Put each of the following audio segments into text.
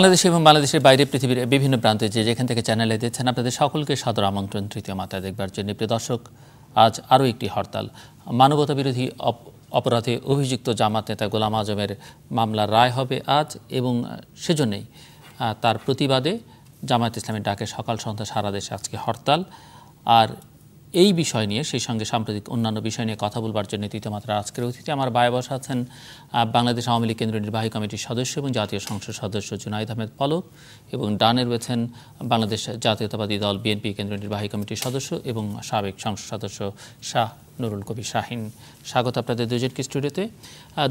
বাংলাদেশ এবং বাংলাদেশের বাইরে পৃথিবীর বিভিন্ন প্রান্তে যে যেখান থেকে চ্যানেলে দিচ্ছেন আপনাদের সকলকে সাদর আমন্ত্রণ তৃতীয় মাথায় দেখবার জন্য প্রিয় দর্শক আজ আরও একটি হরতাল মানবতা বিরোধী অপরাধে অভিযুক্ত জামাত নেতা গোলাম আজমের মামলার রায় হবে আজ এবং সেজন্যই তার প্রতিবাদে জামায়াত ইসলামের ডাকে সকাল সন্ধ্যা সারা দেশে আজকে হরতাল আর এই বিষয় নিয়ে সেই সঙ্গে সাম্প্রতিক অন্যান্য বিষয় নিয়ে কথা বলবার জন্য তৃতীয় মাত্রা আজকের অতিথি আমার বায় বসা আছেন বাংলাদেশ আওয়ামী লীগ কেন্দ্রীয় নির্বাহী কমিটির সদস্য এবং জাতীয় সংসদ সদস্য জুনাইদ আহমেদ পলক এবং ডানে রয়েছেন বাংলাদেশ জাতীয়তাবাদী দল বিএনপি কেন্দ্রীয় নির্বাহী কমিটির সদস্য এবং সাবেক সংসদ সদস্য শাহ নুরুল কবি শাহিন স্বাগত আপনাদের দুজনকে স্টুডিওতে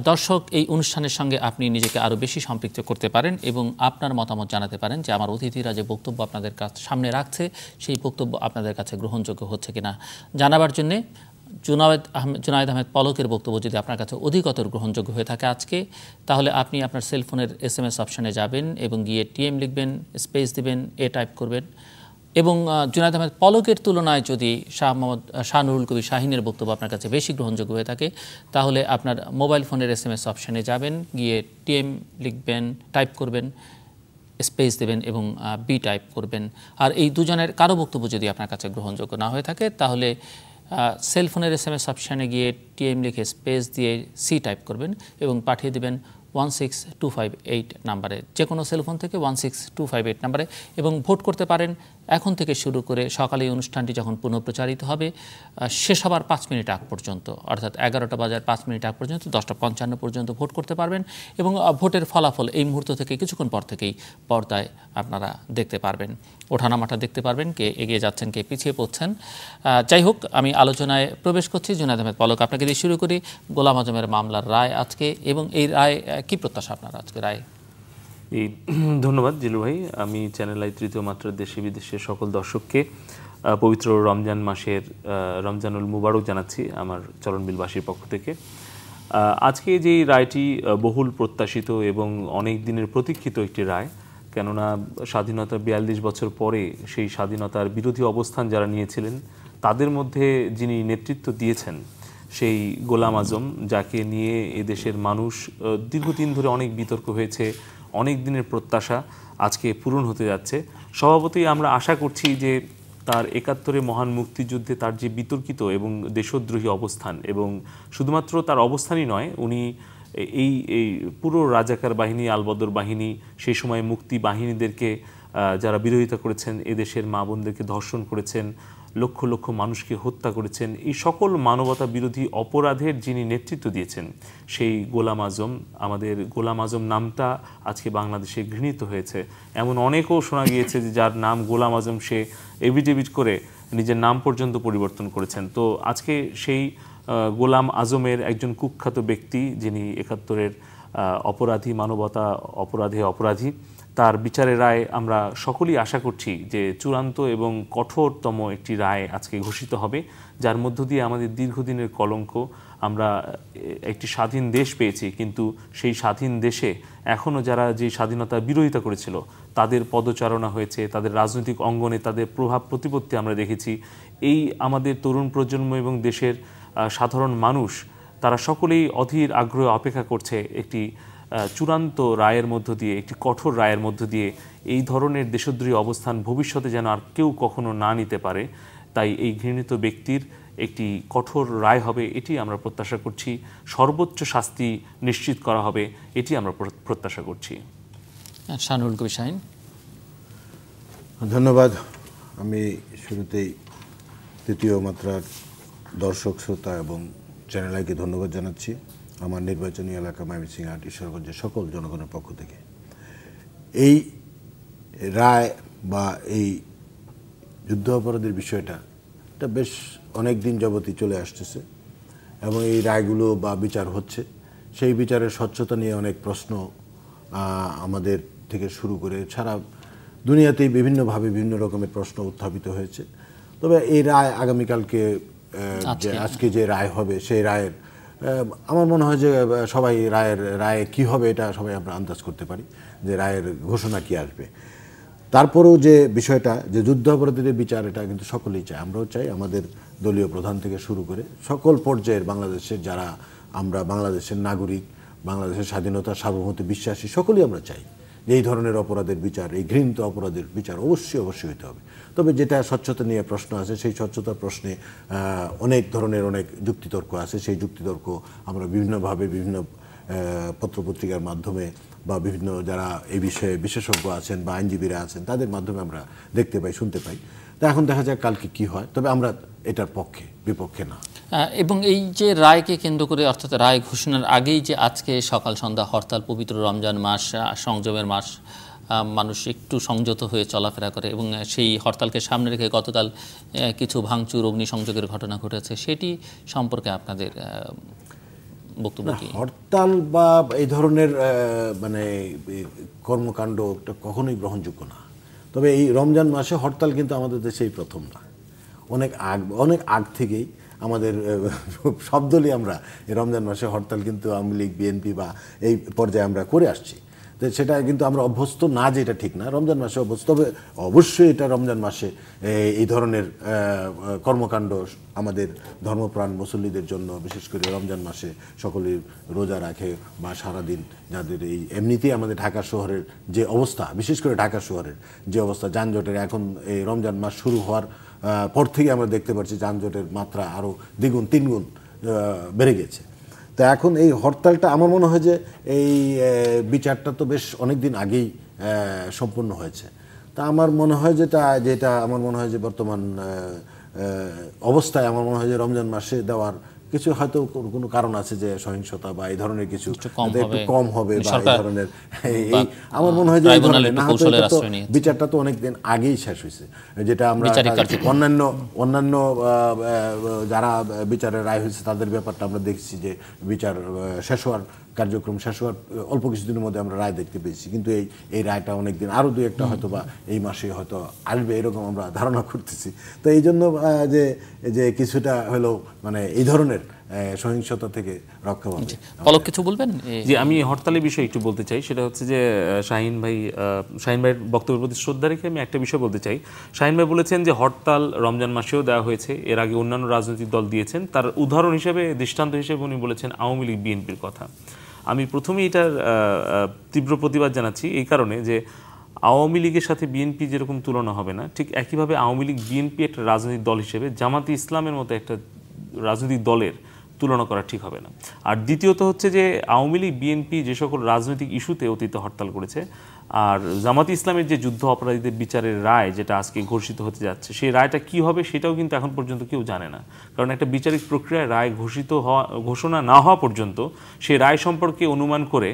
দর্শক এই অনুষ্ঠানের সঙ্গে আপনি নিজেকে আরও বেশি সম্পৃক্ত করতে পারেন এবং আপনার মতামত জানাতে পারেন যে আমার অতিথিরা যে বক্তব্য আপনাদের কাছে সামনে রাখছে সেই বক্তব্য আপনাদের কাছে গ্রহণযোগ্য হচ্ছে কিনা জানাবার জন্যে জুনায়দ আহমেদ জুনায়দ আহমেদ পলকের বক্তব্য যদি আপনার কাছে অধিকতর গ্রহণযোগ্য হয়ে থাকে আজকে তাহলে আপনি আপনার সেলফোনের এস এম এস অপশানে যাবেন এবং গিয়ে টিএম লিখবেন স্পেস দিবেন এ টাইপ করবেন এবং জুনায়দ আহমেদ পলকের তুলনায় যদি শাহ মোহাম্মদ নুরুল কবি শাহিনের বক্তব্য আপনার কাছে বেশি গ্রহণযোগ্য হয়ে থাকে তাহলে আপনার মোবাইল ফোনের এস এম এস অপশানে যাবেন গিয়ে টিএম লিখবেন টাইপ করবেন স্পেস দেবেন এবং বি টাইপ করবেন আর এই দুজনের কারো বক্তব্য যদি আপনার কাছে গ্রহণযোগ্য না হয়ে থাকে তাহলে সেলফোনের এস এম এস অপশানে গিয়ে টিএম লিখে স্পেস দিয়ে সি টাইপ করবেন এবং পাঠিয়ে দেবেন one six two five eight নাম্বারে যে কোনো সেলফোন থেকে one six two five eight নাম্বারে এবং ভোট করতে পারেন এখন থেকে শুরু করে সকালে এই অনুষ্ঠানটি যখন পুনঃপ্রচারিত হবে শেষ হবার পাঁচ মিনিট আগ পর্যন্ত অর্থাৎ এগারোটা বাজার পাঁচ মিনিট আগ পর্যন্ত দশটা পঞ্চান্ন পর্যন্ত ভোট করতে পারবেন এবং ভোটের ফলাফল এই মুহূর্ত থেকে কিছুক্ষণ পর থেকেই পর্দায় আপনারা দেখতে পারবেন ওঠানামাটা দেখতে পারবেন কে এগিয়ে যাচ্ছেন কে পিছিয়ে পড়ছেন যাই হোক আমি আলোচনায় প্রবেশ করছি জুনায়দ আহমেদ পলক আপনাকে দিয়ে শুরু করি গোলাম আজমের মামলার রায় আজকে এবং এই রায় কি প্রত্যাশা আপনার আজকে রায় এই ধন্যবাদ জিলু ভাই আমি চ্যানেল আই তৃতীয় মাত্রার দেশে বিদেশের সকল দর্শককে পবিত্র রমজান মাসের রমজানুল মুবারক জানাচ্ছি আমার চরণবিলবাসীর পক্ষ থেকে আজকে যে রায়টি বহুল প্রত্যাশিত এবং অনেক দিনের প্রতীক্ষিত একটি রায় কেননা স্বাধীনতা বিয়াল্লিশ বছর পরে সেই স্বাধীনতার বিরোধী অবস্থান যারা নিয়েছিলেন তাদের মধ্যে যিনি নেতৃত্ব দিয়েছেন সেই গোলাম আজম যাকে নিয়ে এদেশের মানুষ দীর্ঘদিন ধরে অনেক বিতর্ক হয়েছে অনেক দিনের প্রত্যাশা আজকে পূরণ হতে যাচ্ছে সভাপতি আমরা আশা করছি যে তার একাত্তরে মহান মুক্তিযুদ্ধে তার যে বিতর্কিত এবং দেশদ্রোহী অবস্থান এবং শুধুমাত্র তার অবস্থানই নয় উনি এই এই পুরো রাজাকার বাহিনী আলবদর বাহিনী সেই সময় মুক্তি বাহিনীদেরকে যারা বিরোধিতা করেছেন এদেশের মা বোনদেরকে ধর্ষণ করেছেন লক্ষ লক্ষ মানুষকে হত্যা করেছেন এই সকল মানবতা বিরোধী অপরাধের যিনি নেতৃত্ব দিয়েছেন সেই গোলাম আজম আমাদের গোলাম আজম নামটা আজকে বাংলাদেশে ঘৃণিত হয়েছে এমন অনেকও শোনা গিয়েছে যে যার নাম গোলাম আজম সে এভিডেভিট করে নিজের নাম পর্যন্ত পরিবর্তন করেছেন তো আজকে সেই গোলাম আজমের একজন কুখ্যাত ব্যক্তি যিনি একাত্তরের অপরাধী মানবতা অপরাধে অপরাধী তার বিচারের রায় আমরা সকলেই আশা করছি যে চূড়ান্ত এবং কঠোরতম একটি রায় আজকে ঘোষিত হবে যার মধ্য দিয়ে আমাদের দীর্ঘদিনের কলঙ্ক আমরা একটি স্বাধীন দেশ পেয়েছি কিন্তু সেই স্বাধীন দেশে এখনও যারা যে স্বাধীনতা বিরোধিতা করেছিল তাদের পদচারণা হয়েছে তাদের রাজনৈতিক অঙ্গনে তাদের প্রভাব প্রতিপত্তি আমরা দেখেছি এই আমাদের তরুণ প্রজন্ম এবং দেশের সাধারণ মানুষ তারা সকলেই অধীর আগ্রহে অপেক্ষা করছে একটি চূড়ান্ত রায়ের মধ্য দিয়ে একটি কঠোর রায়ের মধ্য দিয়ে এই ধরনের দেশদ্রোহী অবস্থান ভবিষ্যতে যেন আর কেউ কখনো না নিতে পারে তাই এই ঘৃণিত ব্যক্তির একটি কঠোর রায় হবে এটি আমরা প্রত্যাশা করছি সর্বোচ্চ শাস্তি নিশ্চিত করা হবে এটি আমরা প্রত্যাশা করছি শানুল কবি ধন্যবাদ আমি শুরুতেই তৃতীয় মাত্রার দর্শক শ্রোতা এবং চ্যানেল আইকে ধন্যবাদ জানাচ্ছি আমার নির্বাচনী এলাকা আর ঈশ্বরগঞ্জের সকল জনগণের পক্ষ থেকে এই রায় বা এই যুদ্ধ অপরাধের বিষয়টা এটা বেশ অনেক দিন যাবতই চলে আসতেছে এবং এই রায়গুলো বা বিচার হচ্ছে সেই বিচারের স্বচ্ছতা নিয়ে অনেক প্রশ্ন আমাদের থেকে শুরু করে ছাড়া দুনিয়াতেই বিভিন্নভাবে বিভিন্ন রকমের প্রশ্ন উত্থাপিত হয়েছে তবে এই রায় আগামীকালকে আজকে যে রায় হবে সেই রায়ের আমার মনে হয় যে সবাই রায়ের রায়ে কি হবে এটা সবাই আমরা আন্দাজ করতে পারি যে রায়ের ঘোষণা কি আসবে তারপরেও যে বিষয়টা যে যুদ্ধাপরাধীদের বিচার এটা কিন্তু সকলেই চায় আমরাও চাই আমাদের দলীয় প্রধান থেকে শুরু করে সকল পর্যায়ের বাংলাদেশের যারা আমরা বাংলাদেশের নাগরিক বাংলাদেশের স্বাধীনতা সার্বভৌমত্ব বিশ্বাসী সকলেই আমরা চাই এই ধরনের অপরাধের বিচার এই ঘৃণিত অপরাধের বিচার অবশ্যই অবশ্যই হতে হবে তবে যেটা স্বচ্ছতা নিয়ে প্রশ্ন আছে সেই স্বচ্ছতার প্রশ্নে অনেক ধরনের অনেক যুক্তিতর্ক আছে সেই যুক্তিতর্ক আমরা বিভিন্নভাবে বিভিন্ন পত্রপত্রিকার মাধ্যমে বা বিভিন্ন যারা এই বিষয়ে বিশেষজ্ঞ আছেন বা আইনজীবীরা আছেন তাদের মাধ্যমে আমরা দেখতে পাই শুনতে পাই তা এখন দেখা যাক কালকে কি হয় তবে আমরা এটার পক্ষে বিপক্ষে না এবং এই যে রায়কে কেন্দ্র করে অর্থাৎ রায় ঘোষণার আগেই যে আজকে সকাল সন্ধ্যা হরতাল পবিত্র রমজান মাস সংযমের মাস মানুষ একটু সংযত হয়ে চলাফেরা করে এবং সেই হরতালকে সামনে রেখে গতকাল কিছু ভাঙচুর অগ্নিসংযোগের ঘটনা ঘটেছে সেটি সম্পর্কে আপনাদের বক্তব্য হরতাল বা এই ধরনের মানে কর্মকাণ্ড কখনোই গ্রহণযোগ্য না তবে এই রমজান মাসে হরতাল কিন্তু আমাদের দেশেই প্রথম না অনেক আগ অনেক আগ থেকেই আমাদের সব দলই আমরা রমজান মাসে হরতাল কিন্তু আওয়ামী লীগ বিএনপি বা এই পর্যায়ে আমরা করে আসছি তো সেটা কিন্তু আমরা অভ্যস্ত না যে এটা ঠিক না রমজান মাসে অভ্যস্ত তবে অবশ্যই এটা রমজান মাসে এই ধরনের কর্মকাণ্ড আমাদের ধর্মপ্রাণ মুসল্লিদের জন্য বিশেষ করে রমজান মাসে সকলেই রোজা রাখে বা সারাদিন যাদের এই এমনিতেই আমাদের ঢাকা শহরের যে অবস্থা বিশেষ করে ঢাকা শহরের যে অবস্থা যানজটের এখন এই রমজান মাস শুরু হওয়ার পর থেকে আমরা দেখতে পাচ্ছি যানজটের মাত্রা আরও দ্বিগুণ তিনগুণ বেড়ে গেছে তো এখন এই হরতালটা আমার মনে হয় যে এই বিচারটা তো বেশ অনেক দিন আগেই সম্পূর্ণ হয়েছে তা আমার মনে হয় যেটা যেটা আমার মনে হয় যে বর্তমান অবস্থায় আমার মনে হয় যে রমজান মাসে দেওয়ার কিছু হয়তো কোনো কারণ আছে যে সহিংসতা বা এই ধরনের কিছু একটু কম হবে বা এই ধরনের এই আমার মনে হয় যে এই ধরনের না হয়তো তো বিচারটা তো অনেকদিন আগেই শেষ হয়েছে যেটা আমরা অন্যান্য অন্যান্য যারা বিচারের রায় হয়েছে তাদের ব্যাপারটা আমরা দেখছি যে বিচার শেষ হওয়ার কার্যক্রম শেষ হওয়ার অল্প কিছুদিনের মধ্যে আমরা রায় দেখতে পেয়েছি কিন্তু এই এই রায়টা অনেকদিন আরও দু একটা হয়তো বা এই মাসে হয়তো আসবে এরকম আমরা ধারণা করতেছি তো এই জন্য যে যে কিছুটা হলো মানে এই ধরনের সহিংসতা থেকে রক্ষা পাবে পলক কিছু বলবেন যে আমি হরতালের বিষয়ে একটু বলতে চাই সেটা হচ্ছে যে শাহিন ভাই শাহিন ভাইয়ের বক্তব্যের প্রতি শ্রদ্ধা রেখে আমি একটা বিষয় বলতে চাই শাহিন ভাই বলেছেন যে হরতাল রমজান মাসেও দেওয়া হয়েছে এর আগে অন্যান্য রাজনৈতিক দল দিয়েছেন তার উদাহরণ হিসেবে দৃষ্টান্ত হিসেবে উনি বলেছেন আওয়ামী লীগ বিএনপির কথা আমি প্রথমেই এটার তীব্র প্রতিবাদ জানাচ্ছি এই কারণে যে আওয়ামী লীগের সাথে বিএনপি যেরকম তুলনা হবে না ঠিক একইভাবে আওয়ামী লীগ বিএনপি একটা রাজনৈতিক দল হিসেবে জামাতে ইসলামের মতো একটা রাজনৈতিক দলের তুলনা করা ঠিক হবে না আর দ্বিতীয়ত হচ্ছে যে আওয়ামী লীগ বিএনপি যে সকল রাজনৈতিক ইস্যুতে অতীত হরতাল করেছে আর জামাত ইসলামের যে যুদ্ধ অপরাধীদের বিচারের রায় যেটা আজকে ঘোষিত হতে যাচ্ছে সেই রায়টা কি হবে সেটাও কিন্তু এখন পর্যন্ত কেউ জানে না কারণ একটা বিচারিক প্রক্রিয়ায় রায় ঘোষিত হওয়া ঘোষণা না হওয়া পর্যন্ত সেই রায় সম্পর্কে অনুমান করে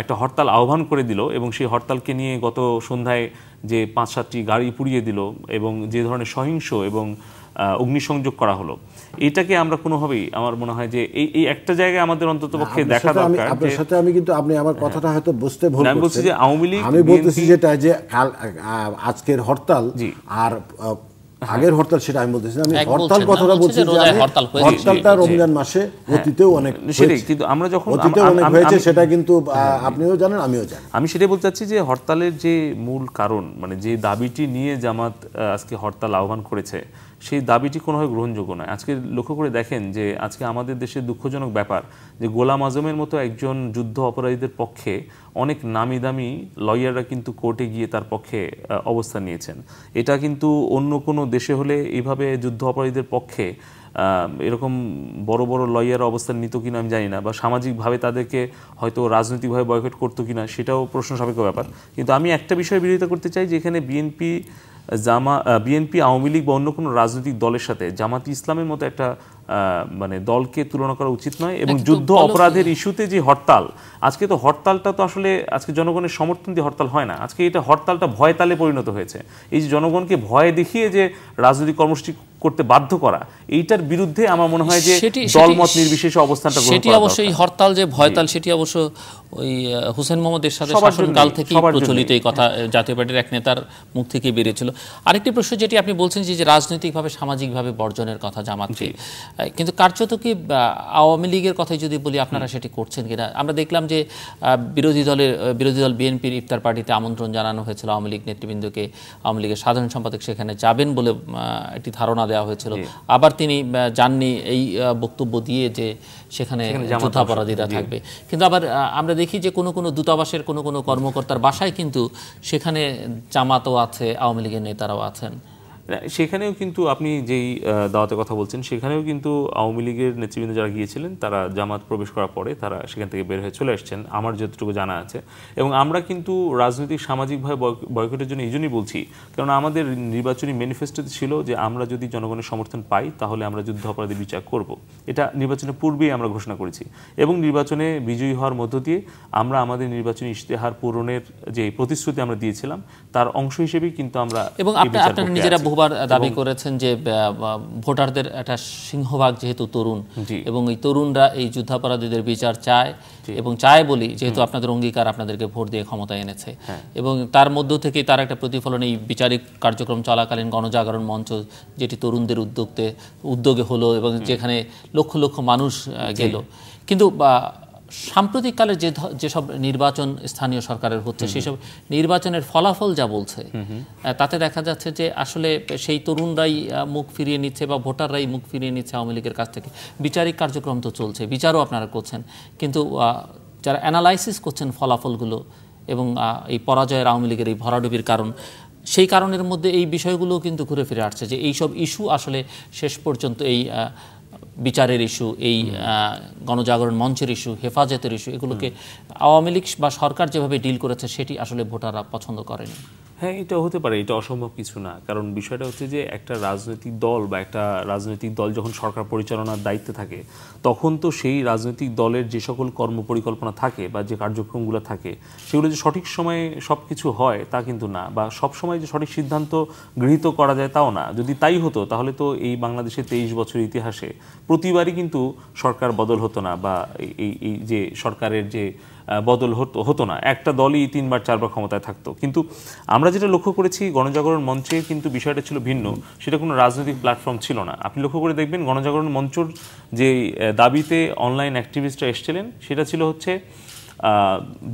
একটা হরতাল আহ্বান করে দিল এবং সেই হরতালকে নিয়ে গত সন্ধ্যায় যে পাঁচ সাতটি গাড়ি পুড়িয়ে দিল এবং যে ধরনের সহিংস এবং অগ্নিসংযোগ করা হলো এটাকে আমরা কোনোভাবেই আমার মনে হয় যে এই এই একটা জায়গায় আমাদের অন্তত পক্ষে দেখা দরকার আপনার সাথে আমি কিন্তু আপনি আমার হ্যাঁ। কথাটা হয়তো বুঝতে ভুল আমি বলছি যে আওয়ামী লীগ আমি বলতেছি যেটা যে কাল আজকের হরতাল আর আগের হরতাল সেটা আমি বলতেছি আমি হরতাল কথাটা বলছি যে হরতালটা রমজান মাসে হ্যাঁ। অতীতেও অনেক সেটাই কিন্তু আমরা যখন অতীতেও অনেক হয়েছে সেটা কিন্তু হ্যাঁ, আপনিও জানেন আমিও জানি আমি সেটাই বলতে চাচ্ছি যে হরতালের যে মূল কারণ মানে যে দাবিটি নিয়ে জামাত আজকে হরতাল আহ্বান করেছে সেই দাবিটি কোনোভাবে গ্রহণযোগ্য নয় আজকে লক্ষ্য করে দেখেন যে আজকে আমাদের দেশে দুঃখজনক ব্যাপার যে গোলাম আজমের মতো একজন যুদ্ধ অপরাধীদের পক্ষে অনেক নামি দামি লয়াররা কিন্তু কোর্টে গিয়ে তার পক্ষে অবস্থান নিয়েছেন এটা কিন্তু অন্য কোনো দেশে হলে এইভাবে যুদ্ধ অপরাধীদের পক্ষে এরকম বড় বড় লয়ার অবস্থান নিত কিনা আমি জানি না বা সামাজিকভাবে তাদেরকে হয়তো রাজনৈতিকভাবে বয়কট করতো কিনা সেটাও প্রশ্ন সাপেক্ষ ব্যাপার কিন্তু আমি একটা বিষয়ে বিরোধিতা করতে চাই যে এখানে বিএনপি জামা বিএনপি আওয়ামী লীগ বা অন্য কোনো রাজনৈতিক দলের সাথে জামাতি ইসলামের মতো একটা মানে দলকে তুলনা করা উচিত নয় এবং যুদ্ধ অপরাধের ইস্যুতে যে হরতাল আজকে তো হরতালটা তো আসলে আজকে জনগণের সমর্থন দিয়ে হরতাল হয় না আজকে এটা হরতালটা ভয় তালে পরিণত হয়েছে এই যে জনগণকে ভয় দেখিয়ে যে রাজনৈতিক কর্মসূচি করতে বাধ্য করা এইটার বিরুদ্ধে আমার মনে হয় যে দলমত নির্বিশেষে অবস্থানটা সেটি অবশ্যই হরতাল যে ভয়তাল সেটি অবশ্য ওই হোসেন মোহাম্মদ সাথে শাসনকাল থেকেই প্রচলিত এই কথা জাতীয় পার্টির এক নেতার মুখ থেকে বেরিয়েছিল আরেকটি প্রশ্ন যেটি আপনি বলছেন যে রাজনৈতিকভাবে সামাজিকভাবে বর্জনের কথা জামাতকে কিন্তু কার্যত কি আওয়ামী লীগের কথাই যদি বলি আপনারা সেটি করছেন কিনা আমরা দেখলাম যে বিরোধী দলের বিরোধী দল বিএনপির ইফতার পার্টিতে আমন্ত্রণ জানানো হয়েছিল আওয়ামী লীগ নেতৃবৃন্দকে আওয়ামী লীগের সাধারণ সম্পাদক সেখানে যাবেন বলে একটি ধারণা দেওয়া হয়েছিল আবার তিনি যাননি এই বক্তব্য দিয়ে যে সেখানে যুদ্ধাপরাধীরা থাকবে কিন্তু আবার আমরা দেখি যে কোনো কোনো দূতাবাসের কোনো কোনো কর্মকর্তার বাসায় কিন্তু সেখানে জামাতও আছে আওয়ামী লীগের নেতারাও আছেন সেখানেও কিন্তু আপনি যেই দাওয়াতের কথা বলছেন সেখানেও কিন্তু আওয়ামী লীগের নেতৃবৃন্দ যারা গিয়েছিলেন তারা জামাত প্রবেশ করার পরে তারা সেখান থেকে বের হয়ে চলে এসছেন আমার যতটুকু জানা আছে এবং আমরা কিন্তু রাজনৈতিক সামাজিকভাবে বয়কটের জন্য এই জন্যই বলছি কারণ আমাদের নির্বাচনী ম্যানিফেস্টো ছিল যে আমরা যদি জনগণের সমর্থন পাই তাহলে আমরা যুদ্ধ অপরাধী বিচার করব এটা নির্বাচনের পূর্বেই আমরা ঘোষণা করেছি এবং নির্বাচনে বিজয়ী হওয়ার মধ্য দিয়ে আমরা আমাদের নির্বাচনী ইশতেহার পূরণের যে প্রতিশ্রুতি আমরা দিয়েছিলাম তার অংশ হিসেবেই কিন্তু আমরা এবং নিজেরা বহুবার দাবি করেছেন যে ভোটারদের একটা সিংহভাগ যেহেতু তরুণ এবং এই তরুণরা এই যুদ্ধাপরাধীদের বিচার চায় এবং চায় বলি যেহেতু আপনাদের অঙ্গীকার আপনাদেরকে ভোট দিয়ে ক্ষমতা এনেছে হ্যাঁ। এবং তার মধ্য থেকে তার একটা প্রতিফলন এই বিচারিক কার্যক্রম চলাকালীন গণজাগরণ মঞ্চ যেটি তরুণদের উদ্যোগতে উদ্যোগে হলো এবং যেখানে লক্ষ লক্ষ মানুষ গেল কিন্তু সাম্প্রতিককালে যে যেসব নির্বাচন স্থানীয় সরকারের হচ্ছে সেসব নির্বাচনের ফলাফল যা বলছে তাতে দেখা যাচ্ছে যে আসলে সেই তরুণরাই মুখ ফিরিয়ে নিচ্ছে বা ভোটাররাই মুখ ফিরিয়ে নিচ্ছে আওয়ামী লীগের কাছ থেকে বিচারিক কার্যক্রম তো চলছে বিচারও আপনারা করছেন কিন্তু যারা অ্যানালাইসিস করছেন ফলাফলগুলো এবং এই পরাজয়ের আওয়ামী লীগের এই ভরাডুবির কারণ সেই কারণের মধ্যে এই বিষয়গুলো কিন্তু ঘুরে ফিরে আসছে যে এইসব ইস্যু আসলে শেষ পর্যন্ত এই বিচারের ইস্যু এই গণজাগরণ মঞ্চের ইস্যু হেফাজতের ইস্যু এগুলোকে আওয়ামী লীগ বা সরকার যেভাবে ডিল করেছে সেটি আসলে ভোটাররা পছন্দ করেনি হ্যাঁ এটা হতে পারে এটা অসম্ভব কিছু না কারণ বিষয়টা হচ্ছে যে একটা রাজনৈতিক দল বা একটা রাজনৈতিক দল যখন সরকার পরিচালনার দায়িত্বে থাকে তখন তো সেই রাজনৈতিক দলের যে সকল কর্ম পরিকল্পনা থাকে বা যে কার্যক্রমগুলো থাকে সেগুলো যে সঠিক সময়ে সব কিছু হয় তা কিন্তু না বা সব সময় যে সঠিক সিদ্ধান্ত গৃহীত করা যায় তাও না যদি তাই হতো তাহলে তো এই বাংলাদেশের তেইশ বছর ইতিহাসে প্রতিবারই কিন্তু সরকার বদল হতো না বা এই এই যে সরকারের যে বদল হতো না একটা দলই তিনবার চারবার ক্ষমতায় থাকতো কিন্তু আমরা যেটা লক্ষ্য করেছি গণজাগরণ মঞ্চে কিন্তু বিষয়টা ছিল ভিন্ন সেটা কোনো রাজনৈতিক প্ল্যাটফর্ম ছিল না আপনি লক্ষ্য করে দেখবেন গণজাগরণ মঞ্চর যে দাবিতে অনলাইন অ্যাক্টিভিস্টরা এসছিলেন সেটা ছিল হচ্ছে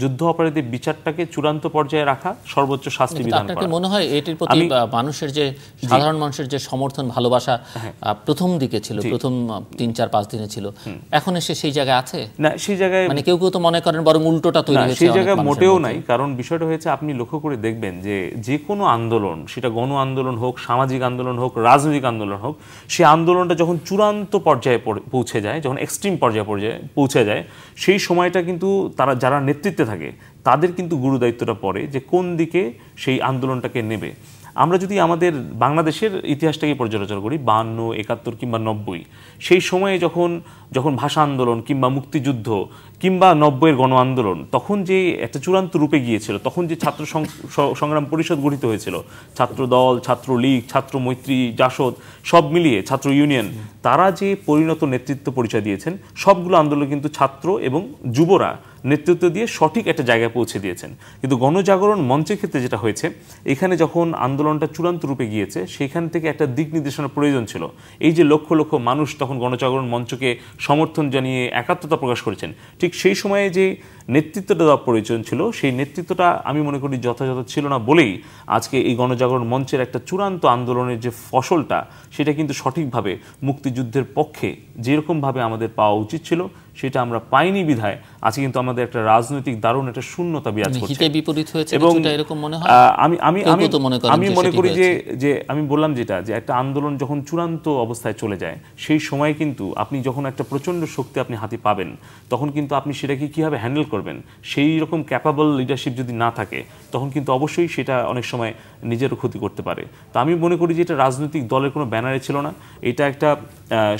যুদ্ধ অপরাধী বিচারটাকে চূড়ান্ত পর্যায়ে রাখা সর্বোচ্চ শাস্তি বিধান করা মনে হয় এটির প্রতি মানুষের যে সাধারণ মানুষের যে সমর্থন ভালোবাসা হ্যাঁ। প্রথম দিকে ছিল প্রথম তিন চার পাঁচ দিনে ছিল এখন এসে সেই জায়গায় আছে না সেই জায়গায় মানে কেউ কেউ তো মনে করেন বরং উল্টোটা তৈরি হয়েছে সেই জায়গায় মোটেও নাই কারণ বিষয়টা হয়েছে আপনি লক্ষ্য করে দেখবেন যে যে কোনো আন্দোলন সেটা গণ আন্দোলন হোক সামাজিক আন্দোলন হোক রাজনৈতিক আন্দোলন হোক সেই আন্দোলনটা যখন চূড়ান্ত পর্যায়ে পৌঁছে যায় যখন এক্সট্রিম পর্যায়ে পর্যায়ে পৌঁছে যায় সেই সময়টা কিন্তু তারা যারা নেতৃত্বে থাকে তাদের কিন্তু গুরু দায়িত্বটা পড়ে যে কোন দিকে সেই আন্দোলনটাকে নেবে আমরা যদি আমাদের বাংলাদেশের ইতিহাসটাকে পর্যালোচনা করি বাহান্ন একাত্তর কিংবা নব্বই সেই সময়ে যখন যখন ভাষা আন্দোলন কিংবা মুক্তিযুদ্ধ কিংবা নব্বইয়ের গণ আন্দোলন তখন যে একটা চূড়ান্ত রূপে গিয়েছিল তখন যে ছাত্র সংগ্রাম পরিষদ গঠিত হয়েছিল ছাত্র দল ছাত্র লীগ ছাত্র মৈত্রী জাসদ সব মিলিয়ে ছাত্র ইউনিয়ন তারা যে পরিণত নেতৃত্ব পরিচয় দিয়েছেন সবগুলো আন্দোলন কিন্তু ছাত্র এবং যুবরা নেতৃত্ব দিয়ে সঠিক একটা জায়গায় পৌঁছে দিয়েছেন কিন্তু গণজাগরণ মঞ্চের ক্ষেত্রে যেটা হয়েছে এখানে যখন আন্দোলনটা চূড়ান্ত রূপে গিয়েছে সেখান থেকে একটা দিক নির্দেশনা প্রয়োজন ছিল এই যে লক্ষ লক্ষ মানুষ তখন গণজাগরণ মঞ্চকে সমর্থন জানিয়ে একাত্মতা প্রকাশ করেছেন ঠিক সেই সময়ে যে নেতৃত্বটা দেওয়া প্রয়োজন ছিল সেই নেতৃত্বটা আমি মনে করি যথাযথ ছিল না বলেই আজকে এই গণজাগরণ মঞ্চের একটা চূড়ান্ত আন্দোলনের যে ফসলটা সেটা কিন্তু সঠিকভাবে মুক্তিযুদ্ধের পক্ষে যেরকমভাবে আমাদের পাওয়া উচিত ছিল সেটা আমরা পাইনি বিধায় আজকে কিন্তু আমাদের একটা রাজনৈতিক দারুণ একটা শূন্যতা বিরাজ মানে করছে বিপরীত হয়েছে এবং এরকম মনে হয় আমি আমি আমি আমি মনে করি যে যে আমি বললাম যেটা যে একটা আন্দোলন যখন চূড়ান্ত অবস্থায় চলে যায় সেই সময় কিন্তু আপনি যখন একটা প্রচন্ড শক্তি আপনি হাতে পাবেন তখন কিন্তু আপনি সেটাকে কিভাবে হ্যান্ডেল করবেন সেই রকম ক্যাপাবল লিডারশিপ যদি না থাকে তখন কিন্তু অবশ্যই সেটা অনেক সময় নিজেরও ক্ষতি করতে পারে তো আমি মনে করি যে এটা রাজনৈতিক দলের কোনো ব্যানারে ছিল না এটা একটা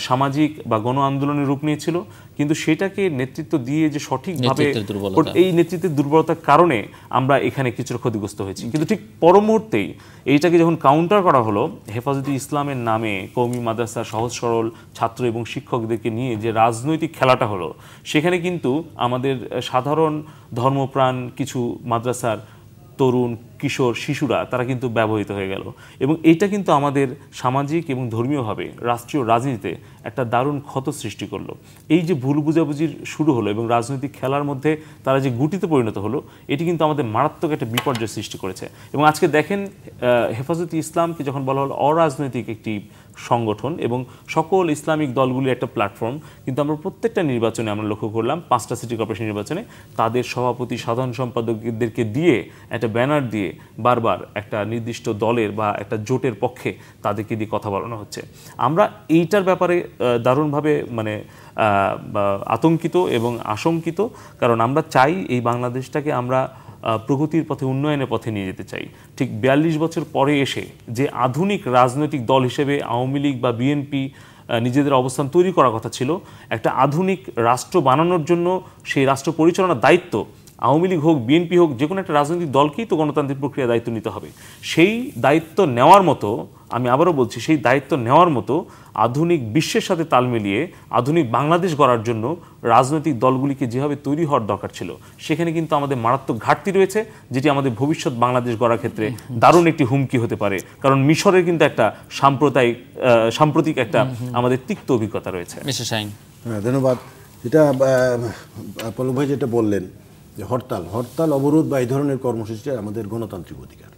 সামাজিক বা গণ আন্দোলনের রূপ নিয়েছিল কিন্তু সেটাকে নেতৃত্ব দিয়ে যে সঠিকভাবে এই নেতৃত্বের দুর্বলতার কারণে আমরা এখানে কিছুটা ক্ষতিগ্রস্ত হয়েছি কিন্তু ঠিক পর মুহূর্তেই এইটাকে যখন কাউন্টার করা হলো হেফাজতি ইসলামের নামে কৌমি মাদ্রাসা সহজ সরল ছাত্র এবং শিক্ষকদেরকে নিয়ে যে রাজনৈতিক খেলাটা হলো সেখানে কিন্তু আমাদের সাধারণ ধর্মপ্রাণ কিছু মাদ্রাসার তরুণ কিশোর শিশুরা তারা কিন্তু ব্যবহৃত হয়ে গেল এবং এটা কিন্তু আমাদের সামাজিক এবং ধর্মীয়ভাবে রাষ্ট্রীয় রাজনীতিতে একটা দারুণ ক্ষত সৃষ্টি করলো এই যে ভুল বুঝাবুঝির শুরু হলো এবং রাজনৈতিক খেলার মধ্যে তারা যে গুটিতে পরিণত হলো এটি কিন্তু আমাদের মারাত্মক একটা বিপর্যয় সৃষ্টি করেছে এবং আজকে দেখেন হেফাজত ইসলামকে যখন বলা হলো অরাজনৈতিক একটি সংগঠন এবং সকল ইসলামিক দলগুলি একটা প্ল্যাটফর্ম কিন্তু আমরা প্রত্যেকটা নির্বাচনে আমরা লক্ষ্য করলাম পাঁচটা সিটি কর্পোরেশন নির্বাচনে তাদের সভাপতি সাধারণ সম্পাদকদেরকে দিয়ে একটা ব্যানার দিয়ে বারবার একটা নির্দিষ্ট দলের বা একটা জোটের পক্ষে তাদেরকে দিয়ে কথা বলানো হচ্ছে আমরা এইটার ব্যাপারে দারুণভাবে মানে আতঙ্কিত এবং আশঙ্কিত কারণ আমরা চাই এই বাংলাদেশটাকে আমরা প্রগতির পথে উন্নয়নের পথে নিয়ে যেতে চাই ঠিক বিয়াল্লিশ বছর পরে এসে যে আধুনিক রাজনৈতিক দল হিসেবে আওয়ামী লীগ বা বিএনপি নিজেদের অবস্থান তৈরি করার কথা ছিল একটা আধুনিক রাষ্ট্র বানানোর জন্য সেই রাষ্ট্র পরিচালনার দায়িত্ব আওয়ামী লীগ হোক বিএনপি হোক যে কোনো একটা রাজনৈতিক দলকেই তো গণতান্ত্রিক প্রক্রিয়া দায়িত্ব নিতে হবে সেই দায়িত্ব নেওয়ার মতো আমি আবারও বলছি সেই দায়িত্ব নেওয়ার মতো আধুনিক বিশ্বের সাথে তাল মিলিয়ে আধুনিক বাংলাদেশ গড়ার জন্য রাজনৈতিক দলগুলিকে যেভাবে তৈরি হওয়ার দরকার ছিল সেখানে কিন্তু আমাদের মারাত্মক ঘাটতি রয়েছে যেটি আমাদের ভবিষ্যৎ বাংলাদেশ গড়ার ক্ষেত্রে দারুণ একটি হুমকি হতে পারে কারণ মিশরের কিন্তু একটা সাম্প্রদায়িক সাম্প্রতিক একটা আমাদের তিক্ত অভিজ্ঞতা রয়েছে হ্যাঁ, ধন্যবাদ এটা পলক ভাই যেটা বললেন যে হরতাল হরতাল অবরোধ বা এই ধরনের কর্মসূচিটা আমাদের গণতান্ত্রিক অধিকার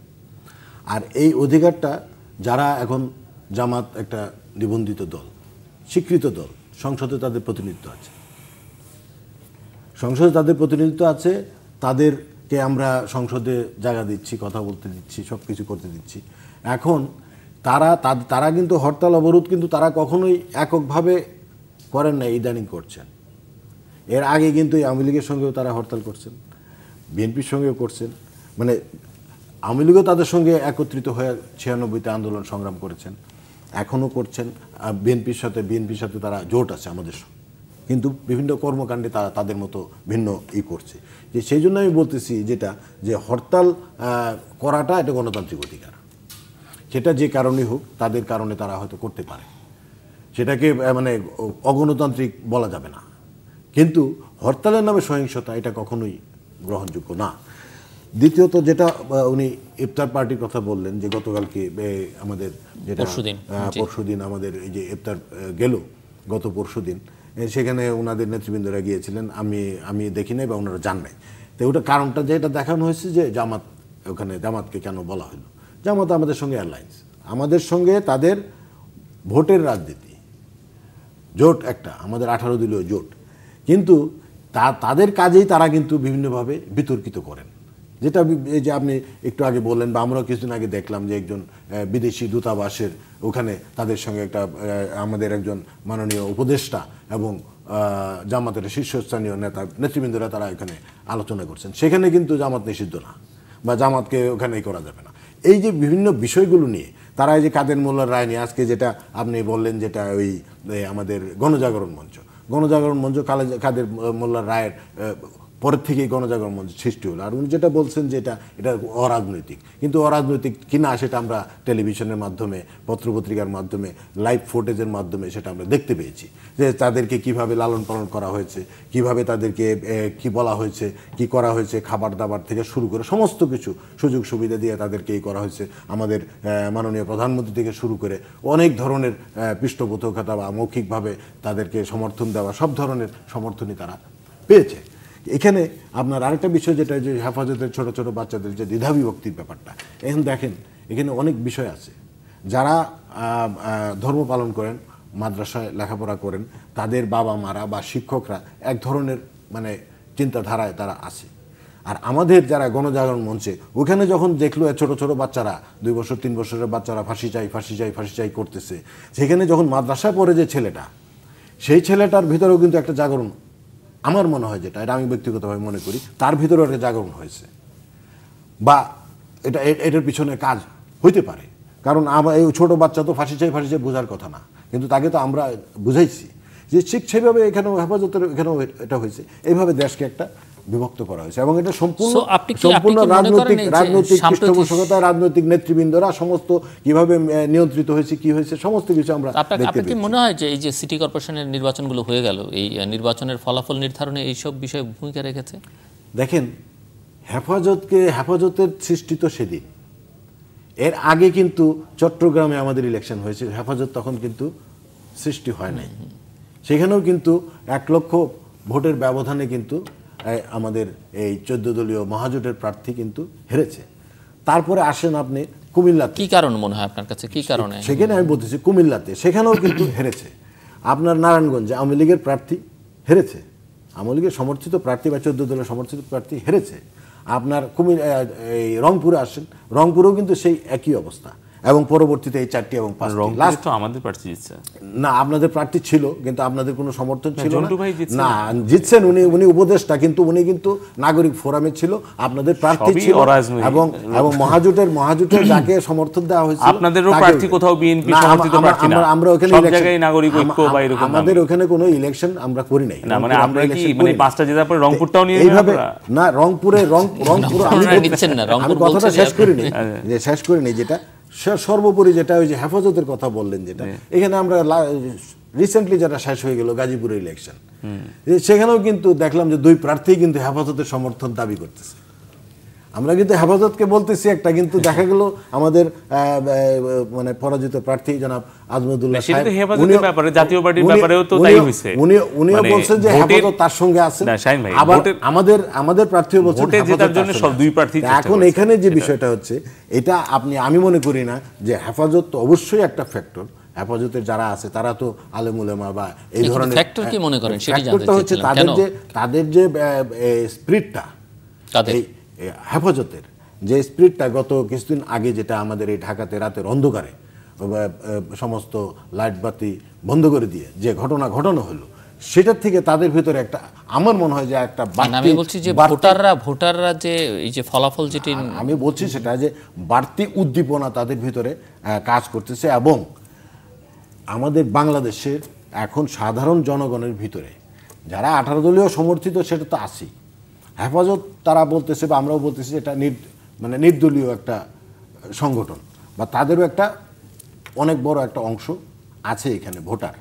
আর এই অধিকারটা যারা এখন জামাত একটা নিবন্ধিত দল স্বীকৃত দল সংসদে তাদের প্রতিনিধিত্ব আছে সংসদে তাদের প্রতিনিধিত্ব আছে তাদেরকে আমরা সংসদে জায়গা দিচ্ছি কথা বলতে দিচ্ছি সব কিছু করতে দিচ্ছি এখন তারা তারা কিন্তু হরতাল অবরোধ কিন্তু তারা কখনোই এককভাবে করেন না ইদানিং করছেন এর আগে কিন্তু আওয়ামী লীগের সঙ্গেও তারা হরতাল করছেন বিএনপির সঙ্গেও করছেন মানে আওয়ামী লীগও তাদের সঙ্গে একত্রিত হয়ে ছিয়ানব্বইতে আন্দোলন সংগ্রাম করেছেন এখনও করছেন বিএনপির সাথে বিএনপির সাথে তারা জোট আছে আমাদের কিন্তু বিভিন্ন কর্মকাণ্ডে তারা তাদের মতো ভিন্ন ই করছে যে সেই জন্য আমি বলতেছি যেটা যে হরতাল করাটা এটা গণতান্ত্রিক অধিকার সেটা যে কারণে হোক তাদের কারণে তারা হয়তো করতে পারে সেটাকে মানে অগণতান্ত্রিক বলা যাবে না কিন্তু হরতালের নামে সহিংসতা এটা কখনোই গ্রহণযোগ্য না দ্বিতীয়ত যেটা উনি ইফতার পার্টির কথা বললেন যে গতকালকে আমাদের যেটা পরশুদিন আমাদের এই যে ইফতার গেল গত পরশুদিন সেখানে ওনাদের নেতৃবৃন্দরা গিয়েছিলেন আমি আমি দেখি নাই বা ওনারা জান নাই তো ওটা কারণটা যে এটা দেখানো হয়েছে যে জামাত ওখানে জামাতকে কেন বলা হলো জামাত আমাদের সঙ্গে অ্যালায়েন্স আমাদের সঙ্গে তাদের ভোটের রাজনীতি জোট একটা আমাদের আঠারো দলীয় জোট কিন্তু তা তাদের কাজেই তারা কিন্তু বিভিন্নভাবে বিতর্কিত করেন যেটা এই যে আপনি একটু আগে বললেন বা আমরাও কিছুদিন আগে দেখলাম যে একজন বিদেশি দূতাবাসের ওখানে তাদের সঙ্গে একটা আমাদের একজন মাননীয় উপদেষ্টা এবং জামাতের শীর্ষস্থানীয় নেতা নেতৃবৃন্দরা তারা এখানে আলোচনা করছেন সেখানে কিন্তু জামাত নিষিদ্ধ না বা জামাতকে ওখানে করা যাবে না এই যে বিভিন্ন বিষয়গুলো নিয়ে তারা এই যে কাদের মোল্লার রায় নিয়ে আজকে যেটা আপনি বললেন যেটা ওই আমাদের গণজাগরণ মঞ্চ গণজাগরণ মঞ্চ কালে কাদের মোল্লার রায়ের পরের থেকেই গণজাগরণ মঞ্চ সৃষ্টি হলো আর উনি যেটা বলছেন যে এটা এটা অরাজনৈতিক কিন্তু অরাজনৈতিক কিনা সেটা আমরা টেলিভিশনের মাধ্যমে পত্রপত্রিকার মাধ্যমে লাইভ ফুটেজের মাধ্যমে সেটা আমরা দেখতে পেয়েছি যে তাদেরকে কিভাবে লালন পালন করা হয়েছে কিভাবে তাদেরকে কি বলা হয়েছে কি করা হয়েছে খাবার দাবার থেকে শুরু করে সমস্ত কিছু সুযোগ সুবিধা দিয়ে তাদেরকে এই করা হয়েছে আমাদের মাননীয় প্রধানমন্ত্রী থেকে শুরু করে অনেক ধরনের পৃষ্ঠপোষকতা বা মৌখিকভাবে তাদেরকে সমর্থন দেওয়া সব ধরনের সমর্থনই তারা পেয়েছে এখানে আপনার আরেকটা বিষয় যেটা যে হেফাজতের ছোট ছোট বাচ্চাদের যে দ্বিধাবিভক্তির ব্যাপারটা এখন দেখেন এখানে অনেক বিষয় আছে যারা ধর্ম পালন করেন মাদ্রাসায় লেখাপড়া করেন তাদের বাবা মারা বা শিক্ষকরা এক ধরনের মানে চিন্তাধারায় তারা আছে আর আমাদের যারা গণজাগরণ মঞ্চে ওখানে যখন দেখলো ছোট ছোট বাচ্চারা দুই বছর তিন বছরের বাচ্চারা ফাঁসি চাই ফাঁসি চাই ফাঁসি চাই করতেছে সেখানে যখন মাদ্রাসা পড়ে যে ছেলেটা সেই ছেলেটার ভিতরেও কিন্তু একটা জাগরণ আমার মনে হয় যেটা এটা আমি ব্যক্তিগতভাবে মনে করি তার ভিতরেও একটা জাগরণ হয়েছে বা এটা এটার পিছনে কাজ হইতে পারে কারণ আমার এই ছোটো বাচ্চা তো ফাঁসি চাই ফাঁসি চাই বোঝার কথা না কিন্তু তাকে তো আমরা বুঝাইছি যে ঠিক সেভাবে এখানেও হেফাজতের এখানেও এটা হয়েছে এইভাবে দেশকে একটা বিভক্ত করা হয়েছে এবং এটা সম্পূর্ণ সম্পূর্ণ রাজনৈতিক রাজনৈতিক পৃষ্ঠপোষকতা রাজনৈতিক নেতৃবৃন্দরা সমস্ত কিভাবে নিয়ন্ত্রিত হয়েছে কি হয়েছে সমস্ত কিছু আমরা আপনার কি মনে হয় যে এই যে সিটি কর্পোরেশনের নির্বাচনগুলো হয়ে গেল এই নির্বাচনের ফলাফল নির্ধারণে এইসব বিষয়ে ভূমিকা রেখেছে দেখেন হেফাজতকে হেফাজতের সৃষ্টি তো সেদিন এর আগে কিন্তু চট্টগ্রামে আমাদের ইলেকশন হয়েছে হেফাজত তখন কিন্তু সৃষ্টি হয় নাই সেখানেও কিন্তু এক লক্ষ ভোটের ব্যবধানে কিন্তু আমাদের এই চোদ্দ দলীয় মহাজোটের প্রার্থী কিন্তু হেরেছে তারপরে আসেন আপনি কুমিল্লাতে কি কারণ মনে হয় আপনার কাছে কি কারণে সেখানে আমি বলতেছি কুমিল্লাতে সেখানেও কিন্তু হেরেছে আপনার নারায়ণগঞ্জে আওয়ামী লীগের প্রার্থী হেরেছে আওয়ামী লীগের সমর্থিত প্রার্থী বা চোদ্দ দলের সমর্থিত প্রার্থী হেরেছে আপনার কুমির এই রংপুরে আসেন রংপুরেও কিন্তু সেই একই অবস্থা এবং পরবর্তীতে এই চারটি এবং পাঁচটি আমাদের প্রার্থী জিতছে না আপনাদের প্রার্থী ছিল কিন্তু আপনাদের কোনো সমর্থন ছিল না জিতছেন উনি উনি উপদেষ্টা কিন্তু উনি কিন্তু নাগরিক ফোরামে ছিল আপনাদের প্রার্থী ছিল এবং এবং মহাজোটের মহাজোটের যাকে সমর্থন দেওয়া হয়েছিল আপনাদেরও প্রার্থী কোথাও বিএনপি সমর্থিত প্রার্থী না আমরা ওখানে সব জায়গায় নাগরিক ঐক্য বা এরকম আমাদের ওখানে কোনো ইলেকশন আমরা করি নাই না মানে আমরা কি মানে পাঁচটা জেলা পরে রংপুরটাও নিয়ে এইভাবে না রংপুরে রং রংপুর আমি না রংপুর কথাটা শেষ করিনি যে শেষ করিনি যেটা সর্বোপরি যেটা ওই যে হেফাজতের কথা বললেন যেটা হ্যাঁ। এখানে আমরা রিসেন্টলি যেটা শেষ হয়ে গেল গাজীপুরের ইলেকশন সেখানেও কিন্তু দেখলাম যে দুই প্রার্থী কিন্তু হেফাজতের সমর্থন দাবি করতেছে আমরা কিন্তু হেফাজতকে বলতেছি একটা কিন্তু দেখা গেল আমাদের মানে পরাজিত প্রার্থী জনাব মানে বিষয়টা হচ্ছে এটা আপনি আমি মনে করি না যে হেফাজত তো অবশ্যই একটা ফ্যাক্টর হেফাজতের যারা আছে তারা তো আলেম বা এই ধরনের ফ্যাক্টর মনে হ্যাঁ, হচ্ছে তাদের যে তাদের যে স্পিরিটটা হেফাজতের যে স্পিরিটটা গত কিছুদিন আগে যেটা আমাদের এই ঢাকাতে রাতের অন্ধকারে সমস্ত লাইট বাতি বন্ধ করে দিয়ে যে ঘটনা ঘটানো হলো সেটার থেকে তাদের ভিতরে একটা আমার মনে হয় যে একটা মানে আমি বলছি যে ভোটাররা ভোটাররা যে এই যে ফলাফল যেটি আমি বলছি সেটা যে বাড়তি উদ্দীপনা তাদের ভিতরে কাজ করতেছে এবং আমাদের বাংলাদেশের এখন সাধারণ জনগণের ভিতরে যারা আঠারো দলীয় সমর্থিত সেটা তো আসি হেফাজত তারা বলতেছে বা আমরাও বলতেছি এটা নির মানে নির্দলীয় একটা সংগঠন বা তাদেরও একটা অনেক বড় একটা অংশ আছে এখানে ভোটার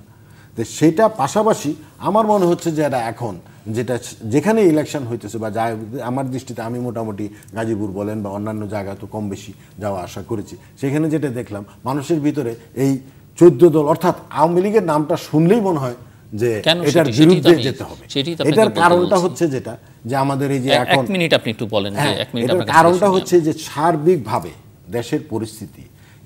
তো সেটা পাশাপাশি আমার মনে হচ্ছে যে এটা এখন যেটা যেখানে ইলেকশন হইতেছে বা যা আমার দৃষ্টিতে আমি মোটামুটি গাজীপুর বলেন বা অন্যান্য জায়গা তো কম বেশি যাওয়া আশা করেছি সেখানে যেটা দেখলাম মানুষের ভিতরে এই চোদ্দ দল অর্থাৎ আওয়ামী লীগের নামটা শুনলেই মনে হয় যে এটার বিরুদ্ধে যেতে হবে এটার কারণটা হচ্ছে যেটা যে আমাদের এই যে এখন মিনিট আপনি একটু বলেন হ্যাঁ, এটার কারণটা হচ্ছে যে সার্বিকভাবে দেশের পরিস্থিতি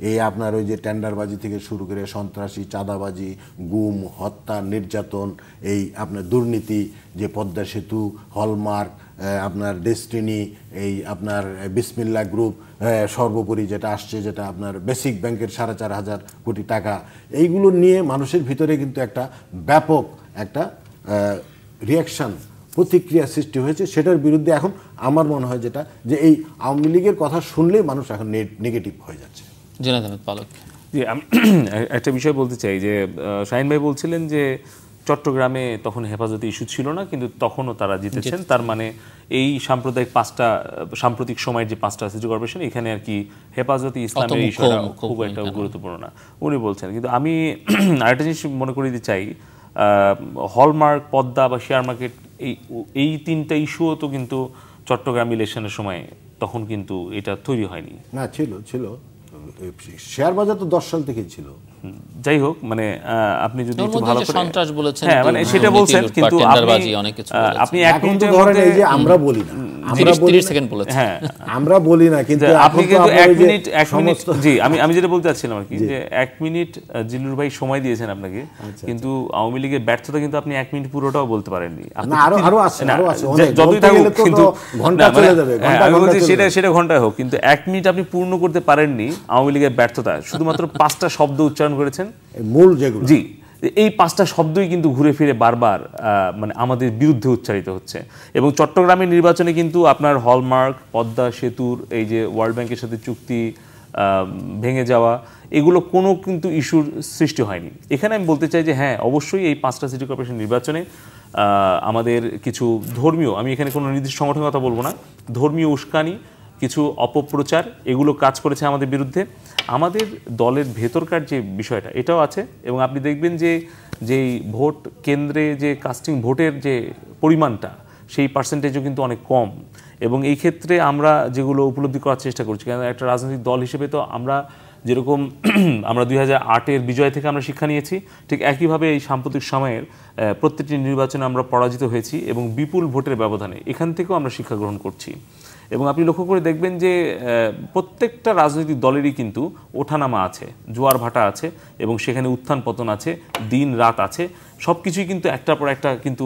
এই আপনার ওই যে টেন্ডারবাজি থেকে শুরু করে সন্ত্রাসী চাঁদাবাজি গুম হত্যা নির্যাতন এই আপনার দুর্নীতি যে পদ্মা সেতু হলমার্ক আপনার ডেস্টিনি এই আপনার বিসমিল্লা গ্রুপ সর্বোপরি যেটা আসছে যেটা আপনার বেসিক ব্যাংকের সাড়ে চার হাজার কোটি টাকা এইগুলো নিয়ে মানুষের ভিতরে কিন্তু একটা ব্যাপক একটা রিয়াকশান প্রতিক্রিয়া সৃষ্টি হয়েছে সেটার বিরুদ্ধে এখন আমার মনে হয় যেটা যে এই আওয়ামী লীগের কথা শুনলেই মানুষ এখন নেগেটিভ হয়ে যাচ্ছে জেনাদ পালক জি একটা বিষয় বলতে চাই যে শাহিন ভাই বলছিলেন যে চট্টগ্রামে তখন হেফাজতে ইস্যু ছিল না কিন্তু তখনও তারা জিতেছেন তার মানে এই সাম্প্রদায়িক পাঁচটা সাম্প্রতিক সময়ের যে পাঁচটা সিটি কর্পোরেশন এখানে আর কি হেফাজতে ইসলামের খুব একটা গুরুত্বপূর্ণ না উনি বলছেন কিন্তু আমি আরেকটা জিনিস মনে করে দিতে চাই হলমার্ক পদ্মা বা শেয়ার মার্কেট এই এই তিনটা ইস্যুও তো কিন্তু চট্টগ্রাম ইলেকশনের সময় তখন কিন্তু এটা তৈরি হয়নি না ছিল ছিল শেয়ার বাজার তো দশ সাল থেকেই ছিল যাই হোক মানে আপনি যদি একটু ভালো করে সন্ত্রাস বলেছেন হ্যাঁ মানে সেটা বলছেন কিন্তু আপনি অনেক কিছু আপনি এক মিনিটের ধরেন এই যে আমরা বলি না আমরা 30 সেকেন্ড বলেছেন হ্যাঁ আমরা বলি না কিন্তু আপনি কিন্তু 1 মিনিট 1 মিনিট জি আমি আমি যেটা বলতে চাচ্ছিলাম আর কি যে 1 মিনিট জিল্লুর ভাই সময় দিয়েছেন আপনাকে আচ্ছা, কিন্তু আচ্ছা। আওয়ামী লীগের ব্যর্থতা কিন্তু আপনি 1 মিনিট পুরোটাও বলতে পারেননি আপনি আরো আরো আছে আরো আছে অনেক যতই থাকুক কিন্তু মানে- হ্যাঁ, ঘন্টা চলে যাবে ঘন্টা ঘন্টা সেটা সেটা ঘন্টা হোক কিন্তু 1 মিনিট আপনি পূর্ণ করতে পারেননি আওয়ামী লীগের ব্যর্থতা শুধুমাত্র পাঁচটা শব্দ উচ্চারণ করেছেন মূল যেগুলো জি এই পাঁচটা শব্দই কিন্তু ঘুরে ফিরে বারবার মানে আমাদের বিরুদ্ধে উচ্চারিত হচ্ছে এবং চট্টগ্রামের নির্বাচনে কিন্তু আপনার হলমার্ক পদ্মা সেতুর এই যে ওয়ার্ল্ড ব্যাংকের সাথে চুক্তি ভেঙে যাওয়া এগুলো কোনো কিন্তু ইস্যুর সৃষ্টি হয়নি এখানে আমি বলতে চাই যে হ্যাঁ অবশ্যই এই পাঁচটা সিটি কর্পোরেশন নির্বাচনে আমাদের কিছু ধর্মীয় আমি এখানে কোনো নির্দিষ্ট সংগঠনের কথা বলবো না ধর্মীয় উস্কানি কিছু অপপ্রচার এগুলো কাজ করেছে আমাদের বিরুদ্ধে আমাদের দলের ভেতরকার যে বিষয়টা এটাও আছে এবং আপনি দেখবেন যে যেই ভোট কেন্দ্রে যে কাস্টিং ভোটের যে পরিমাণটা সেই পার্সেন্টেজও কিন্তু অনেক কম এবং এই ক্ষেত্রে আমরা যেগুলো উপলব্ধি করার চেষ্টা করছি কেন একটা রাজনৈতিক দল হিসেবে তো আমরা যেরকম আমরা দুই হাজার আটের বিজয় থেকে আমরা শিক্ষা নিয়েছি ঠিক একইভাবে এই সাম্প্রতিক সময়ের প্রত্যেকটি নির্বাচনে আমরা পরাজিত হয়েছি এবং বিপুল ভোটের ব্যবধানে এখান থেকেও আমরা শিক্ষা গ্রহণ করছি এবং আপনি লক্ষ্য করে দেখবেন যে প্রত্যেকটা রাজনৈতিক দলেরই কিন্তু ওঠানামা আছে জোয়ার ভাটা আছে এবং সেখানে উত্থান পতন আছে দিন রাত আছে সব কিছুই কিন্তু একটার পর একটা কিন্তু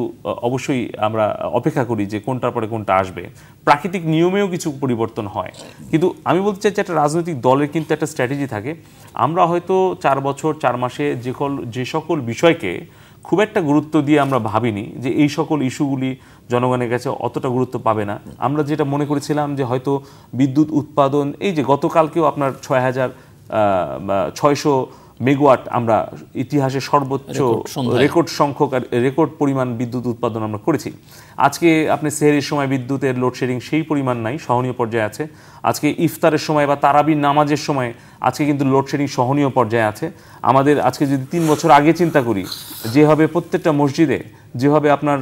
অবশ্যই আমরা অপেক্ষা করি যে কোনটার পরে কোনটা আসবে প্রাকৃতিক নিয়মেও কিছু পরিবর্তন হয় কিন্তু আমি বলতে চাই যে একটা রাজনৈতিক দলের কিন্তু একটা স্ট্র্যাটেজি থাকে আমরা হয়তো চার বছর চার মাসে যে সকল বিষয়কে খুব একটা গুরুত্ব দিয়ে আমরা ভাবিনি যে এই সকল ইস্যুগুলি জনগণের কাছে অতটা গুরুত্ব পাবে না আমরা যেটা মনে করেছিলাম যে হয়তো বিদ্যুৎ উৎপাদন এই যে গতকালকেও আপনার ছয় হাজার ছয়শো মেগাওয়াট আমরা ইতিহাসে সর্বোচ্চ রেকর্ড সংখ্যক রেকর্ড পরিমাণ বিদ্যুৎ উৎপাদন আমরা করেছি আজকে আপনি সেহেরির সময় বিদ্যুতের লোডশেডিং সেই পরিমাণ নাই সহনীয় পর্যায়ে আছে আজকে ইফতারের সময় বা তারাবির নামাজের সময় আজকে কিন্তু লোডশেডিং সহনীয় পর্যায়ে আছে আমাদের আজকে যদি তিন বছর আগে চিন্তা করি যেভাবে প্রত্যেকটা মসজিদে যেভাবে আপনার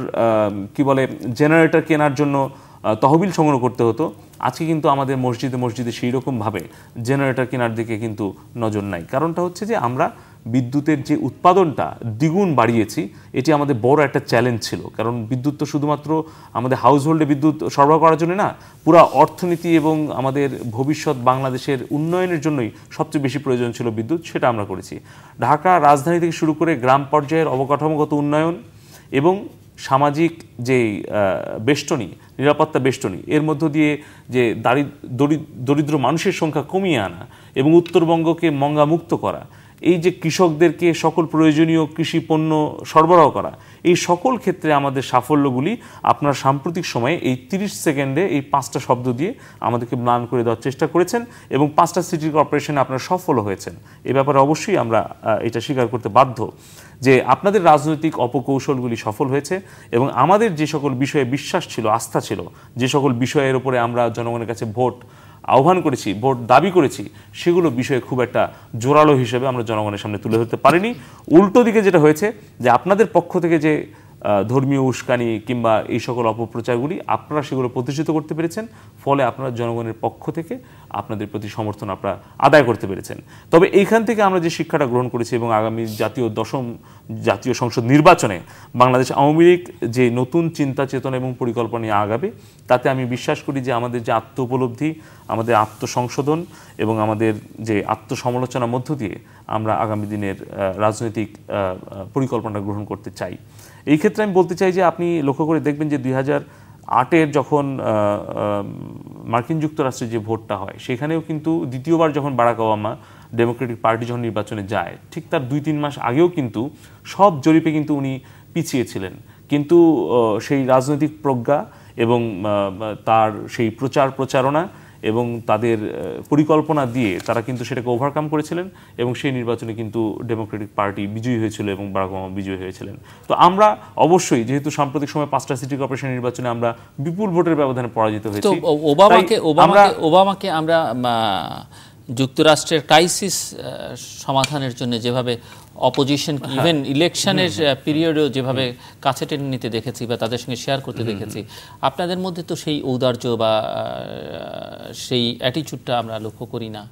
কি বলে জেনারেটর কেনার জন্য তহবিল সংগ্রহ করতে হতো আজকে কিন্তু আমাদের মসজিদে মসজিদে সেই রকমভাবে জেনারেটর কেনার দিকে কিন্তু নজর নাই কারণটা হচ্ছে যে আমরা বিদ্যুতের যে উৎপাদনটা দ্বিগুণ বাড়িয়েছি এটি আমাদের বড় একটা চ্যালেঞ্জ ছিল কারণ বিদ্যুৎ তো শুধুমাত্র আমাদের হাউসহোল্ডে বিদ্যুৎ সরবরাহ করার জন্য না পুরা অর্থনীতি এবং আমাদের ভবিষ্যৎ বাংলাদেশের উন্নয়নের জন্যই সবচেয়ে বেশি প্রয়োজন ছিল বিদ্যুৎ সেটা আমরা করেছি ঢাকা রাজধানী থেকে শুরু করে গ্রাম পর্যায়ের অবকাঠামোগত উন্নয়ন এবং সামাজিক যে বেষ্টনী নিরাপত্তা বেষ্টনী এর মধ্য দিয়ে যে দারিদ্র দরিদ্র মানুষের সংখ্যা কমিয়ে আনা এবং উত্তরবঙ্গকে মঙ্গামুক্ত করা এই যে কৃষকদেরকে সকল প্রয়োজনীয় কৃষি পণ্য সরবরাহ করা এই সকল ক্ষেত্রে আমাদের সাফল্যগুলি আপনার সাম্প্রতিক সময়ে এই তিরিশ সেকেন্ডে এই পাঁচটা শব্দ দিয়ে আমাদেরকে ম্লান করে দেওয়ার চেষ্টা করেছেন এবং পাঁচটা সিটি কর্পোরেশনে আপনার সফল হয়েছেন এ ব্যাপারে অবশ্যই আমরা এটা স্বীকার করতে বাধ্য যে আপনাদের রাজনৈতিক অপকৌশলগুলি সফল হয়েছে এবং আমাদের যে সকল বিষয়ে বিশ্বাস ছিল আস্থা ছিল যে সকল বিষয়ের উপরে আমরা জনগণের কাছে ভোট আহ্বান করেছি ভোট দাবি করেছি সেগুলো বিষয়ে খুব একটা জোরালো হিসেবে আমরা জনগণের সামনে তুলে ধরতে পারিনি উল্টো দিকে যেটা হয়েছে যে আপনাদের পক্ষ থেকে যে ধর্মীয় উস্কানি কিংবা এই সকল অপপ্রচারগুলি আপনারা সেগুলো প্রতিষ্ঠিত করতে পেরেছেন ফলে আপনারা জনগণের পক্ষ থেকে আপনাদের প্রতি সমর্থন আপনারা আদায় করতে পেরেছেন তবে এইখান থেকে আমরা যে শিক্ষাটা গ্রহণ করেছি এবং আগামী জাতীয় দশম জাতীয় সংসদ নির্বাচনে বাংলাদেশ আওয়ামী লীগ যে নতুন চিন্তা চেতনা এবং পরিকল্পনা নিয়ে আগাবে তাতে আমি বিশ্বাস করি যে আমাদের যে আত্ম উপলব্ধি আমাদের আত্মসংশোধন এবং আমাদের যে আত্মসমালোচনার মধ্য দিয়ে আমরা আগামী দিনের রাজনৈতিক পরিকল্পনা গ্রহণ করতে চাই এই ক্ষেত্রে আমি বলতে চাই যে আপনি লক্ষ্য করে দেখবেন যে দুই আটের যখন মার্কিন যুক্তরাষ্ট্রে যে ভোটটা হয় সেখানেও কিন্তু দ্বিতীয়বার যখন বারাক ওবামা ডেমোক্রেটিক পার্টি যখন নির্বাচনে যায় ঠিক তার দুই তিন মাস আগেও কিন্তু সব জরিপে কিন্তু উনি পিছিয়েছিলেন কিন্তু সেই রাজনৈতিক প্রজ্ঞা এবং তার সেই প্রচার প্রচারণা এবং তাদের পরিকল্পনা দিয়ে তারা কিন্তু সেটাকে ওভারকাম করেছিলেন এবং সেই নির্বাচনে কিন্তু ডেমোক্রেটিক পার্টি বিজয়ী হয়েছিল এবং বারাক ওবামা বিজয়ী হয়েছিলেন তো আমরা অবশ্যই যেহেতু সাম্প্রতিক সময় পাঁচটা সিটি কর্পোরেশন নির্বাচনে আমরা বিপুল ভোটের ব্যবধানে পরাজিত হয়েছি ওবামাকে ওবামাকে ওবামাকে আমরা যুক্তরাষ্ট্রের ক্রাইসিস সমাধানের জন্য যেভাবে অপোজিশন ইভেন ইলেকশনের পিরিয়ডেও যেভাবে কাছে টেনে নিতে দেখেছি বা তাদের সঙ্গে শেয়ার করতে দেখেছি আপনাদের মধ্যে তো সেই ঔদার্য বা সেই অ্যাটিচিউডটা আমরা লক্ষ্য করি না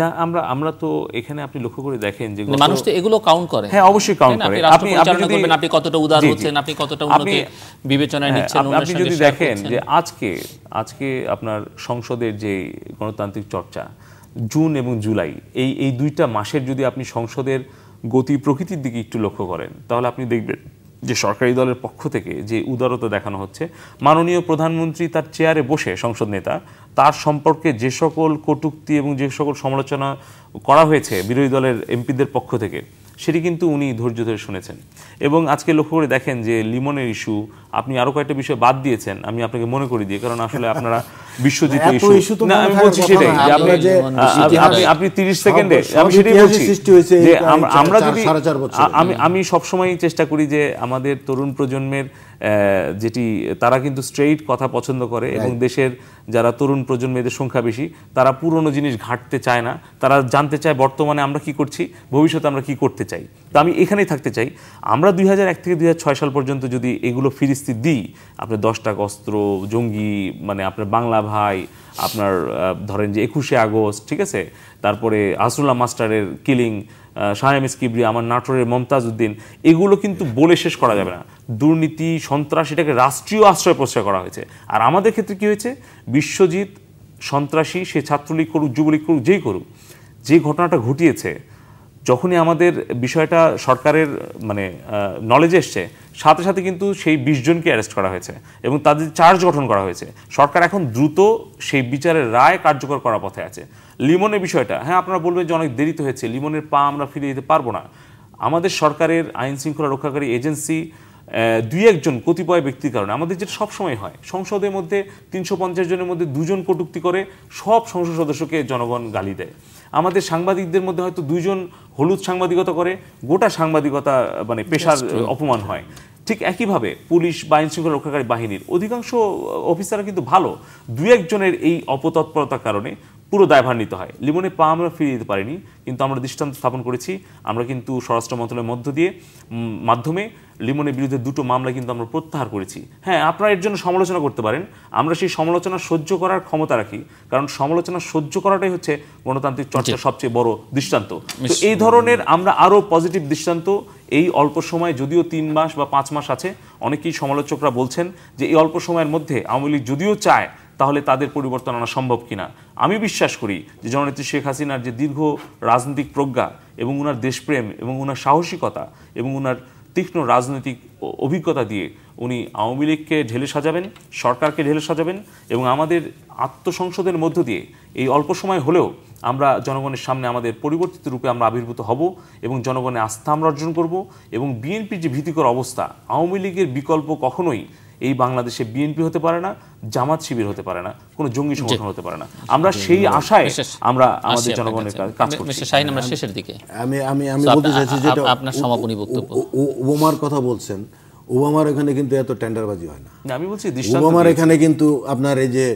না আমরা আমরা তো এখানে আপনি লক্ষ্য করে দেখেন যে মানে মানুষ তো এগুলো কাউন্ট করে হ্যাঁ অবশ্যই কাউন্ট করে আপনি আপনি করবেন আপনি কতটা উদার হচ্ছেন আপনি কতটা উন্নতি বিবেচনায় হ্যাঁ, নিচ্ছেন আপনি যদি দেখেন যে আজকে আজকে আপনার সংসদের যে গণতান্ত্রিক চর্চা জুন এবং জুলাই এই এই দুইটা মাসের যদি আপনি সংসদের গতি প্রকৃতির দিকে একটু লক্ষ্য করেন তাহলে আপনি দেখবেন যে সরকারি দলের পক্ষ থেকে যে উদারতা দেখানো হচ্ছে মাননীয় প্রধানমন্ত্রী তার চেয়ারে বসে সংসদ নেতা তার সম্পর্কে যে সকল কটুক্তি এবং যে সকল সমালোচনা করা হয়েছে বিরোধী দলের এমপিদের পক্ষ থেকে সেটি কিন্তু উনি ধৈর্য ধরে শুনেছেন এবং আজকে লক্ষ্য করে দেখেন যে লিমনের ইস্যু আপনি আরো কয়েকটা বিষয় বাদ দিয়েছেন আমি আপনাকে মনে করি দিয়ে কারণ আসলে আপনারা বিশ্বজিৎ আমি বলছি সেটাই আপনি তিরিশ সেকেন্ডে আমি সেটাই বলছি আমরা যদি আমি আমি সবসময় চেষ্টা করি যে আমাদের তরুণ প্রজন্মের যেটি তারা কিন্তু স্ট্রেইট কথা পছন্দ করে এবং দেশের যারা তরুণ প্রজন্ম সংখ্যা বেশি তারা পুরনো জিনিস ঘাটতে চায় না তারা জানতে চায় বর্তমানে আমরা কি করছি ভবিষ্যতে আমরা কি করতে চাই তো আমি এখানেই থাকতে চাই আমরা দুই থেকে দুই সাল পর্যন্ত যদি এগুলো ফিরিস্তি দিই আপনার দশ অস্ত্র জঙ্গি মানে আপনার বাংলা ভাই আপনার ধরেন যে একুশে আগস্ট ঠিক আছে তারপরে আসরুল্লাহ মাস্টারের কিলিং শাহনাম কিবরি আমার নাটোরের মমতাজ উদ্দিন এগুলো কিন্তু বলে শেষ করা যাবে না দুর্নীতি সন্ত্রাস এটাকে রাষ্ট্রীয় আশ্রয় প্রশ্রয় করা হয়েছে আর আমাদের ক্ষেত্রে কি হয়েছে বিশ্বজিৎ সন্ত্রাসী সে ছাত্রলীগ করুক যুবলীগ করুক যেই করুক যে ঘটনাটা ঘটিয়েছে যখনই আমাদের বিষয়টা সরকারের মানে নলেজে এসছে সাথে সাথে কিন্তু সেই বিশ জনকে অ্যারেস্ট করা হয়েছে এবং তাদের চার্জ গঠন করা হয়েছে সরকার এখন দ্রুত সেই বিচারের রায় কার্যকর করার পথে আছে লিমনের বিষয়টা হ্যাঁ আপনারা বলবেন যে অনেক দেরিতে হয়েছে লিমনের পা আমরা ফিরে দিতে পারবো না আমাদের সরকারের আইন শৃঙ্খলা রক্ষাকারী এজেন্সি দুই একজন কতিপয় ব্যক্তির কারণে আমাদের যেটা সবসময় হয় সংসদের মধ্যে তিনশো পঞ্চাশ জনের মধ্যে দুজন কটুক্তি করে সব সংসদ সদস্যকে জনগণ গালি দেয় আমাদের সাংবাদিকদের মধ্যে হয়তো দুজন হলুদ সাংবাদিকতা করে গোটা সাংবাদিকতা মানে পেশার অপমান হয় ঠিক একইভাবে পুলিশ বা আইনশৃঙ্খলা রক্ষাকারী বাহিনীর অধিকাংশ অফিসাররা কিন্তু ভালো দু একজনের এই অপতৎপরতার কারণে পুরো দায়ভার নিতে হয় লিমনে পা আমরা ফিরিয়ে দিতে পারিনি কিন্তু আমরা দৃষ্টান্ত স্থাপন করেছি আমরা কিন্তু স্বরাষ্ট্র মন্ত্রণালয়ের মধ্য দিয়ে মাধ্যমে লিমনের বিরুদ্ধে দুটো মামলা কিন্তু আমরা প্রত্যাহার করেছি হ্যাঁ আপনারা এর জন্য সমালোচনা করতে পারেন আমরা সেই সমালোচনা সহ্য করার ক্ষমতা রাখি কারণ সমালোচনা সহ্য করাটাই হচ্ছে গণতান্ত্রিক চর্চার সবচেয়ে বড় দৃষ্টান্ত এই ধরনের আমরা আরও পজিটিভ দৃষ্টান্ত এই অল্প সময় যদিও তিন মাস বা পাঁচ মাস আছে অনেকেই সমালোচকরা বলছেন যে এই অল্প সময়ের মধ্যে আওয়ামী যদিও চায় তাহলে তাদের পরিবর্তন আনা সম্ভব কিনা আমি বিশ্বাস করি যে জননেত্রী শেখ হাসিনার যে দীর্ঘ রাজনৈতিক প্রজ্ঞা এবং ওনার দেশপ্রেম এবং ওনার সাহসিকতা এবং ওনার তীক্ষ্ণ রাজনৈতিক অভিজ্ঞতা দিয়ে উনি আওয়ামী লীগকে ঢেলে সাজাবেন সরকারকে ঢেলে সাজাবেন এবং আমাদের আত্মসংসদের মধ্য দিয়ে এই অল্প সময় হলেও আমরা জনগণের সামনে আমাদের পরিবর্তিত রূপে আমরা আবির্ভূত হব এবং জনগণের আস্থা আমরা অর্জন করব এবং বিএনপির যে ভীতিকর অবস্থা আওয়ামী লীগের বিকল্প কখনোই এই বাংলাদেশে বিএনপি হতে পারে না জামাত শিবির হতে পারে না কোন জঙ্গি সংগঠন হতে পারে না আমরা সেই আশায় আমরা আমাদের জনগণের কাজ করছি আমরা শেষের দিকে আমি আমি আমি বলতে চাইছি যেটা আপনার সমাপনী বক্তব্য ওবামার কথা বলছেন ওবামার এখানে কিন্তু এত টেন্ডারবাজি হয় না আমি বলছি দৃষ্টান্ত ওবামার এখানে কিন্তু আপনার এই যে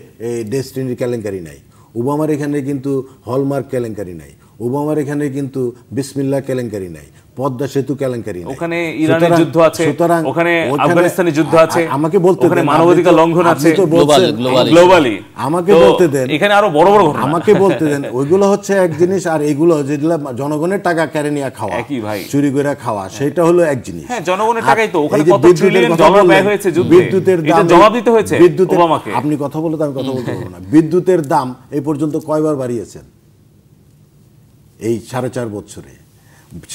ডেস্টিনির কেলেঙ্কারি নাই ওবামার এখানে কিন্তু হলমার্ক কেলেঙ্কারি নাই ওবামার এখানে কিন্তু বিসমিল্লা কেলেঙ্কারি নাই পদ্মা সেতু কেলেঙ্কারি ওখানে ইরানের যুদ্ধ আছে ওখানে আফগানিস্তানের যুদ্ধ আছে আমাকে বলতে ওখানে মানবাধিকার লঙ্ঘন আছে গ্লোবালি আমাকে বলতে দেন এখানে আরো বড় বড় ঘটনা আমাকে বলতে দেন ওইগুলো হচ্ছে এক জিনিস আর এগুলো যেগুলো জনগণের টাকা কেড়ে নিয়ে খাওয়া একই ভাই চুরি করে খাওয়া সেটা হলো এক জিনিস হ্যাঁ জনগণের টাকাই তো ওখানে কত ট্রিলিয়ন ডলার ব্যয় হয়েছে যুদ্ধে বিদ্যুতের দাম জবাব দিতে হয়েছে বিদ্যুতের আপনি কথা বলতে আমি কথা বলতে পারবো না বিদ্যুতের দাম এই পর্যন্ত কয়বার বাড়িয়েছেন এই সাড়ে চার বছরে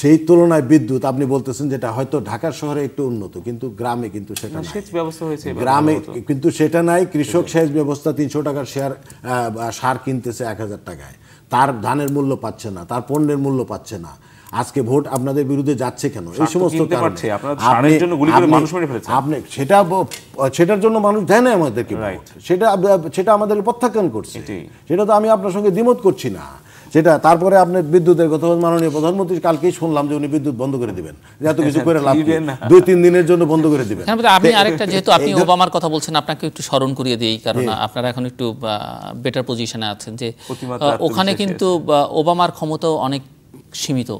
সেই তুলনায় বিদ্যুৎ আপনি বলতেছেন যেটা হয়তো ঢাকার শহরে একটু উন্নত কিন্তু গ্রামে কিন্তু সেটা সেচ ব্যবস্থা হয়েছে গ্রামে কিন্তু সেটা নাই কৃষক সেচ ব্যবস্থা তিনশো টাকার শেয়ার সার কিনতেছে এক হাজার টাকায় তার ধানের মূল্য পাচ্ছে না তার পণ্যের মূল্য পাচ্ছে না আজকে ভোট আপনাদের বিরুদ্ধে যাচ্ছে কেন এই সমস্ত আপনি সেটা সেটার জন্য মানুষ দেয় না আমাদেরকে সেটা সেটা আমাদের প্রত্যাখ্যান করছে সেটা তো আমি আপনার সঙ্গে দ্বিমত করছি না সেটা তারপরে আপনার বিদ্যুতের কথা মাননীয় প্রধানমন্ত্রী কালকেই শুনলাম যে উনি বিদ্যুৎ বন্ধ করে দিবেন এত কিছু করে লাভ দুই তিন দিনের জন্য বন্ধ করে দিবেন হ্যাঁ, আপনি আরেকটা যেহেতু আপনি ওবামার কথা বলছেন আপনাকে একটু স্মরণ করিয়ে দিই কারণ আপনারা এখন একটু বেটার পজিশনে আছেন যে ওখানে কিন্তু ওবামার ক্ষমতাও অনেক সীমিত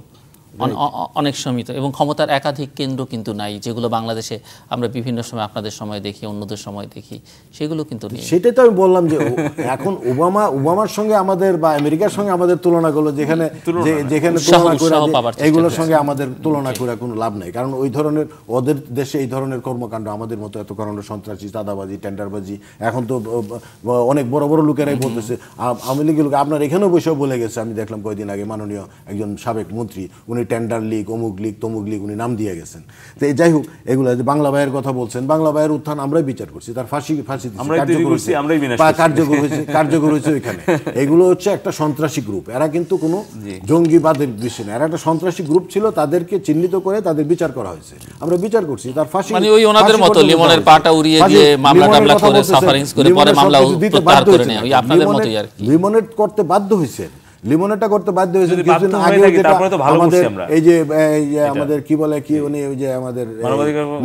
অনেক সমিত এবং ক্ষমতার একাধিক কেন্দ্র কিন্তু নাই যেগুলো বাংলাদেশে আমরা বিভিন্ন সময় আপনাদের সময় দেখি অন্যদের সময় দেখি সেগুলো কিন্তু সেটাই তো আমি বললাম যে এখন ওবামা ওবামার সঙ্গে আমাদের বা আমেরিকার সঙ্গে আমাদের তুলনা করলো যেখানে যেখানে এগুলোর সঙ্গে আমাদের তুলনা করে কোনো লাভ নেই কারণ ওই ধরনের ওদের দেশে এই ধরনের কর্মকাণ্ড আমাদের মতো এত কারণে সন্ত্রাসী দাদাবাজি টেন্ডারবাজি এখন তো অনেক বড় বড় লোকেরাই বলতেছে আওয়ামী লীগের লোক আপনার এখানেও বসেও বলে গেছে আমি দেখলাম কয়েকদিন আগে মাননীয় একজন সাবেক মন্ত্রী উনি টেন্ডার লিগ অমুক লিগ তমুক লিগ উনি নাম দিয়ে গেছেন তো এই যাই হোক এগুলো যে বাংলা ভাইয়ের কথা বলছেন বাংলা ভাইয়ের উত্থান আমরাই বিচার করছি তার ফাঁসি ফাঁসি কার্যকর হয়েছে কার্যকর হয়েছে ওইখানে এগুলো হচ্ছে একটা সন্ত্রাসী গ্রুপ এরা কিন্তু কোনো জঙ্গিবাদের বিষয় না এরা একটা সন্ত্রাসী গ্রুপ ছিল তাদেরকে চিহ্নিত করে তাদের বিচার করা হয়েছে আমরা বিচার করছি তার ফাঁসি মানে ওই ওনাদের মতো লিমনের পাটা উড়িয়ে দিয়ে মামলা টামলা করে সাফারিংস করে পরে মামলা প্রত্যাহার করে নেয় লিমনের করতে বাধ্য হয়েছে লিমোনেটা করতে বাধ্য হয়েছে কিছুদিন আগে আমাদের এই যে আমাদের কি বলে কি উনি ওই যে আমাদের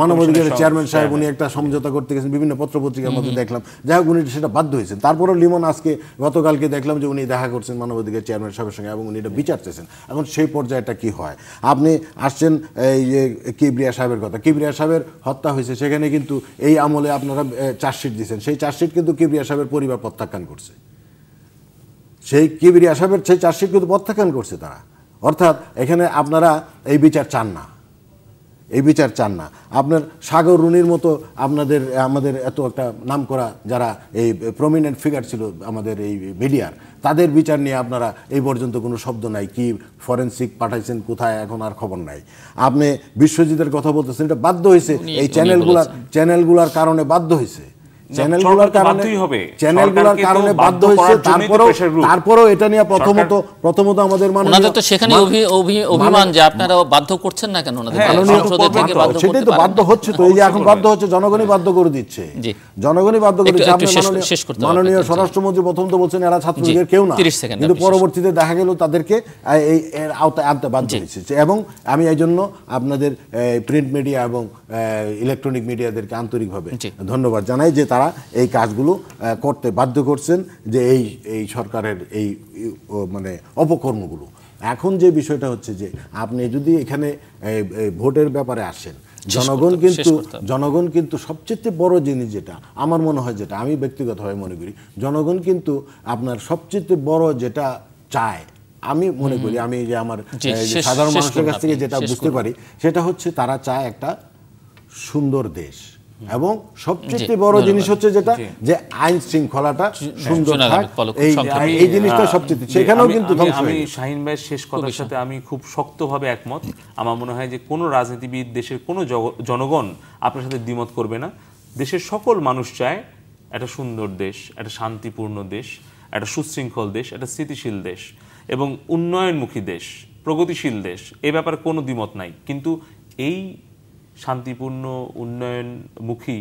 মানবাধিকার চেয়ারম্যান সাহেব হ্যাঁ, উনি হ্যাঁ। একটা সমঝোতা করতে গেছেন বিভিন্ন পত্রপত্রিকার মধ্যে দেখলাম যাই হোক উনি সেটা বাধ্য হয়েছেন তারপরও লিমন আজকে গতকালকে দেখলাম যে উনি দেখা করছেন মানবাধিকার চেয়ারম্যান সাহেবের সঙ্গে এবং উনি এটা বিচার চেয়েছেন এখন সেই পর্যায়েটা কি হয় আপনি আসছেন এই যে কিবরিয়া সাহেবের কথা কিবরিয়া সাহেবের হত্যা হয়েছে সেখানে কিন্তু এই আমলে আপনারা চার্জশিট দিয়েছেন সেই চার্জশিট কিন্তু কিবরিয়া সাহেবের পরিবার প্রত্যাখ্যান করছে সেই কিবিরি আসামের সেই চার্জশিট কিন্তু প্রত্যাখ্যান করছে তারা অর্থাৎ এখানে আপনারা এই বিচার চান না এই বিচার চান না আপনার সাগর রুনির মতো আপনাদের আমাদের এত একটা নাম করা যারা এই প্রমিনেন্ট ফিগার ছিল আমাদের এই মিডিয়ার তাদের বিচার নিয়ে আপনারা এই পর্যন্ত কোনো শব্দ নাই কি ফরেন্সিক পাঠাইছেন কোথায় এখন আর খবর নাই আপনি বিশ্বজিতের কথা বলতেছেন এটা বাধ্য হয়েছে এই চ্যানেলগুলার চ্যানেলগুলার কারণে বাধ্য হয়েছে চ্যানেলগুলোর কারণে হবে চ্যানেলগুলোর কারণে বাধ্য হয়েছে এটা নিয়ে প্রথমত প্রথমত আমাদের তো সেখানে অভিমান যে আপনারা বাধ্য করছেন না কেন হ্যাঁ, সেটাই তো বাধ্য হচ্ছে তো এই যে এখন বাধ্য হচ্ছে জনগণই বাধ্য করে দিচ্ছে জনগণই বাধ্য করে দিচ্ছে মাননীয় স্বরাষ্ট্রমন্ত্রী প্রথম তো বলছেন এরা ছাত্রলীগের কেউ না কিন্তু পরবর্তীতে দেখা গেল তাদেরকে এই আওতায় আনতে বাধ্য হয়েছে এবং আমি এই জন্য আপনাদের প্রিন্ট মিডিয়া এবং ইলেকট্রনিক মিডিয়াদেরকে আন্তরিকভাবে ধন্যবাদ জানাই যে তারা তারা এই কাজগুলো করতে বাধ্য করছেন যে এই এই সরকারের এই মানে অপকর্মগুলো এখন যে বিষয়টা হচ্ছে যে আপনি যদি এখানে ভোটের ব্যাপারে আসেন জনগণ কিন্তু জনগণ কিন্তু সবচেয়ে বড় জিনিস যেটা আমার মনে হয় যেটা আমি ব্যক্তিগতভাবে মনে করি জনগণ কিন্তু আপনার সবচেয়ে বড় যেটা চায় আমি মনে করি আমি যে আমার সাধারণ মানুষের কাছ থেকে যেটা বুঝতে পারি সেটা হচ্ছে তারা চায় একটা সুন্দর দেশ এবং সবচেয়ে বড় জিনিস হচ্ছে যেটা যে আইন শৃঙ্খলাটা হ্যাঁ, সুন্দর থাক এই জিনিসটা হ্যাঁ। সবচেয়ে সেখানেও কিন্তু আমি শাহিন ভাইয়ের শেষ কথার সাথে আমি খুব শক্তভাবে একমত আমার মনে হয় যে কোনো রাজনীতিবিদ দেশের কোনো জনগণ আপনার সাথে দ্বিমত করবে না দেশের সকল মানুষ চায় একটা সুন্দর দেশ একটা শান্তিপূর্ণ দেশ একটা সুশৃঙ্খল দেশ একটা স্থিতিশীল দেশ এবং উন্নয়নমুখী দেশ প্রগতিশীল দেশ এ ব্যাপারে কোনো দ্বিমত নাই কিন্তু এই শান্তিপূর্ণ উন্নয়নমুখী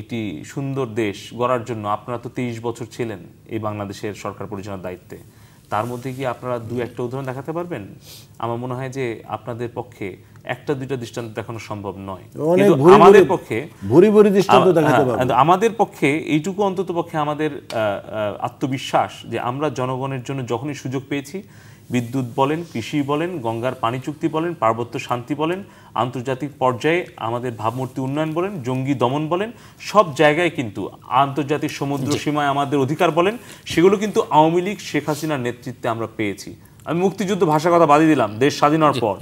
একটি সুন্দর দেশ গড়ার জন্য আপনারা তো তেইশ বছর ছিলেন এই বাংলাদেশের সরকার পরিচালনার দায়িত্বে তার মধ্যে কি আপনারা দু একটা উদাহরণ দেখাতে পারবেন আমার মনে হয় যে আপনাদের পক্ষে একটা দুইটা দৃষ্টান্ত দেখানো সম্ভব নয় আমাদের পক্ষে দৃষ্টান্ত দেখাতে হ্যাঁ, আমাদের পক্ষে এইটুকু অন্তত পক্ষে আমাদের আত্মবিশ্বাস যে আমরা জনগণের জন্য যখনই সুযোগ পেয়েছি বিদ্যুৎ বলেন কৃষি বলেন গঙ্গার পানি চুক্তি বলেন পার্বত্য শান্তি বলেন আন্তর্জাতিক পর্যায়ে আমাদের ভাবমূর্তি উন্নয়ন বলেন জঙ্গি দমন বলেন সব জায়গায় কিন্তু আন্তর্জাতিক সমুদ্র সীমায় আমাদের অধিকার বলেন সেগুলো কিন্তু আওয়ামী লীগ শেখ হাসিনার নেতৃত্বে আমরা পেয়েছি আমি মুক্তিযুদ্ধ ভাষা কথা বাদই দিলাম দেশ স্বাধীনার পর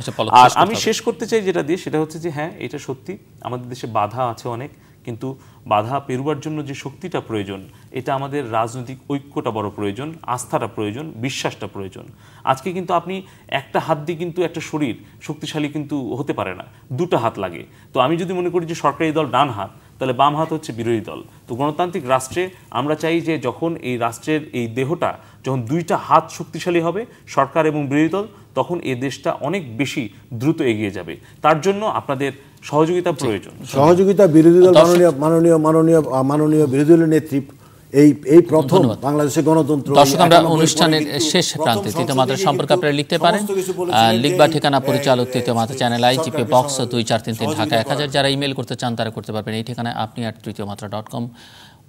আর আমি শেষ করতে চাই যেটা দিয়ে সেটা হচ্ছে যে হ্যাঁ এটা সত্যি আমাদের দেশে বাধা আছে অনেক কিন্তু বাধা পেরুবার জন্য যে শক্তিটা প্রয়োজন এটা আমাদের রাজনৈতিক ঐক্যটা বড় প্রয়োজন আস্থাটা প্রয়োজন বিশ্বাসটা প্রয়োজন আজকে কিন্তু আপনি একটা হাত দিয়ে কিন্তু একটা শরীর শক্তিশালী কিন্তু হতে পারে না দুটো হাত লাগে তো আমি যদি মনে করি যে সরকারি দল ডান হাত তাহলে বাম হাত হচ্ছে বিরোধী দল তো গণতান্ত্রিক রাষ্ট্রে আমরা চাই যে যখন এই রাষ্ট্রের এই দেহটা যখন দুইটা হাত শক্তিশালী হবে সরকার এবং বিরোধী দল তখন এ দেশটা অনেক বেশি দ্রুত এগিয়ে যাবে তার জন্য আপনাদের সহযোগিতা প্রয়োজন সহযোগিতা বিরোধী দল মাননীয় মাননীয় মাননীয় মাননীয় বিরোধী দলের নেতৃত্ব এই এই প্রথম বাংলাদেশের গণতন্ত্র দর্শক আমরা অনুষ্ঠানের শেষ প্রান্তে তৃতীয় মাত্রা সম্পর্কে আপনারা লিখতে পারেন লিখবার ঠিকানা পরিচালক তৃতীয় মাত্রা চ্যানেল আই জিপি বক্স দুই চার তিন তিন ঢাকা এক হাজার যারা ইমেল করতে চান তারা করতে পারবেন এই ঠিকানায় আপনি আর Tritiyo Matra dot com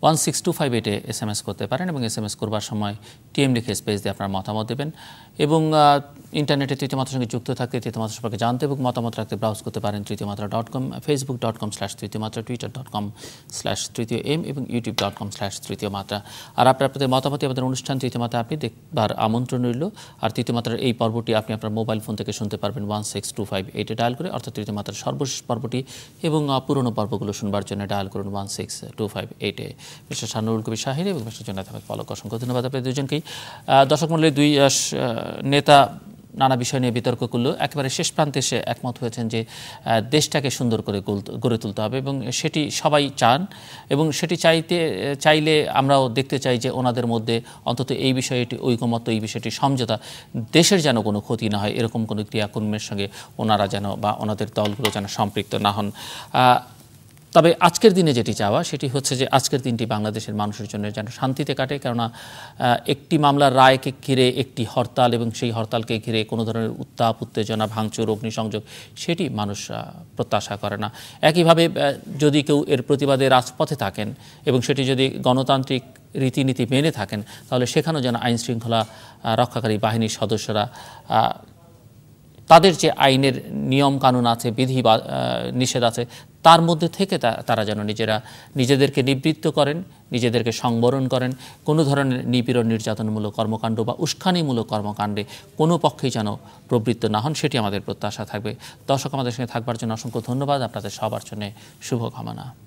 one six two five এইটে এস এম এস করতে পারেন এবং এস এম এস করবার সময় টিএম লিখে স্পেস দিয়ে আপনার মতামত দেবেন এবং ইন্টারনেটে তৃতীয় মাত্রার সঙ্গে যুক্ত থাকতে তৃতীয় মাত্রা সম্পর্কে জানতে এবং মতামত রাখতে ব্রাউজ করতে পারেন Tritiyo Matra dot com Facebook dot com slash Tritiyo Matra Twitter dot com slash Tritiyo M এবং YouTube dot com slash Tritiyo Matra আর আপনার আপনাদের মতামতে আমাদের অনুষ্ঠান তৃতীয় মাত্রা আপনি দেখবার আমন্ত্রণ রইল আর তৃতীয় মাত্রার এই পর্বটি আপনি আপনার মোবাইল ফোন থেকে শুনতে পারবেন ওয়ান সিক্স টু ফাইভ এইটে ডায়াল করে অর্থাৎ তৃতীয় মাত্রার সর্বশেষ পর্বটি এবং পুরনো পর্বগুলো শুনবার জন্য ডায়াল করুন ওয়ান সিক্স টু ফাইভ এইটে মিস্টার শাহনুরুল কবি শাহির এবং মিস্টার জন্য আহমেদ পলক অসংখ্য ধন্যবাদ আপনাদের দুজনকেই দর্শক মন্ডলী দুই নেতা নানা বিষয় নিয়ে বিতর্ক করলো একেবারে শেষ প্রান্তে এসে একমত হয়েছেন যে দেশটাকে সুন্দর করে গড়ে তুলতে হবে এবং সেটি সবাই চান এবং সেটি চাইতে চাইলে আমরাও দেখতে চাই যে ওনাদের মধ্যে অন্তত এই বিষয়টি ঐকমত্য এই বিষয়টি সমঝোতা দেশের যেন কোনো ক্ষতি না হয় এরকম কোনো ক্রিয়াকর্মের সঙ্গে ওনারা যেন বা ওনাদের দলগুলো যেন সম্পৃক্ত না হন তবে আজকের দিনে যেটি চাওয়া সেটি হচ্ছে যে আজকের দিনটি বাংলাদেশের মানুষের জন্য যেন শান্তিতে কাটে কেননা একটি মামলার রায়কে ঘিরে একটি হরতাল এবং সেই হরতালকে ঘিরে কোনো ধরনের উত্তাপ উত্তেজনা ভাঙচুর অগ্নিসংযোগ সেটি মানুষ প্রত্যাশা করে না একইভাবে যদি কেউ এর প্রতিবাদে রাজপথে থাকেন এবং সেটি যদি গণতান্ত্রিক রীতিনীতি মেনে থাকেন তাহলে সেখানেও যেন আইন শৃঙ্খলা রক্ষাকারী বাহিনীর সদস্যরা তাদের যে আইনের নিয়ম কানুন আছে বিধি নিষেধ আছে তার মধ্যে থেকে তারা যেন নিজেরা নিজেদেরকে নিবৃত্ত করেন নিজেদেরকে সংবরণ করেন কোনো ধরনের নিপীড়ন নির্যাতনমূলক কর্মকাণ্ড বা উস্কানিমূলক কর্মকাণ্ডে কোনো পক্ষেই যেন প্রবৃত্ত না হন সেটি আমাদের প্রত্যাশা থাকবে দর্শক আমাদের সঙ্গে থাকবার জন্য অসংখ্য ধন্যবাদ আপনাদের সবার জন্য শুভকামনা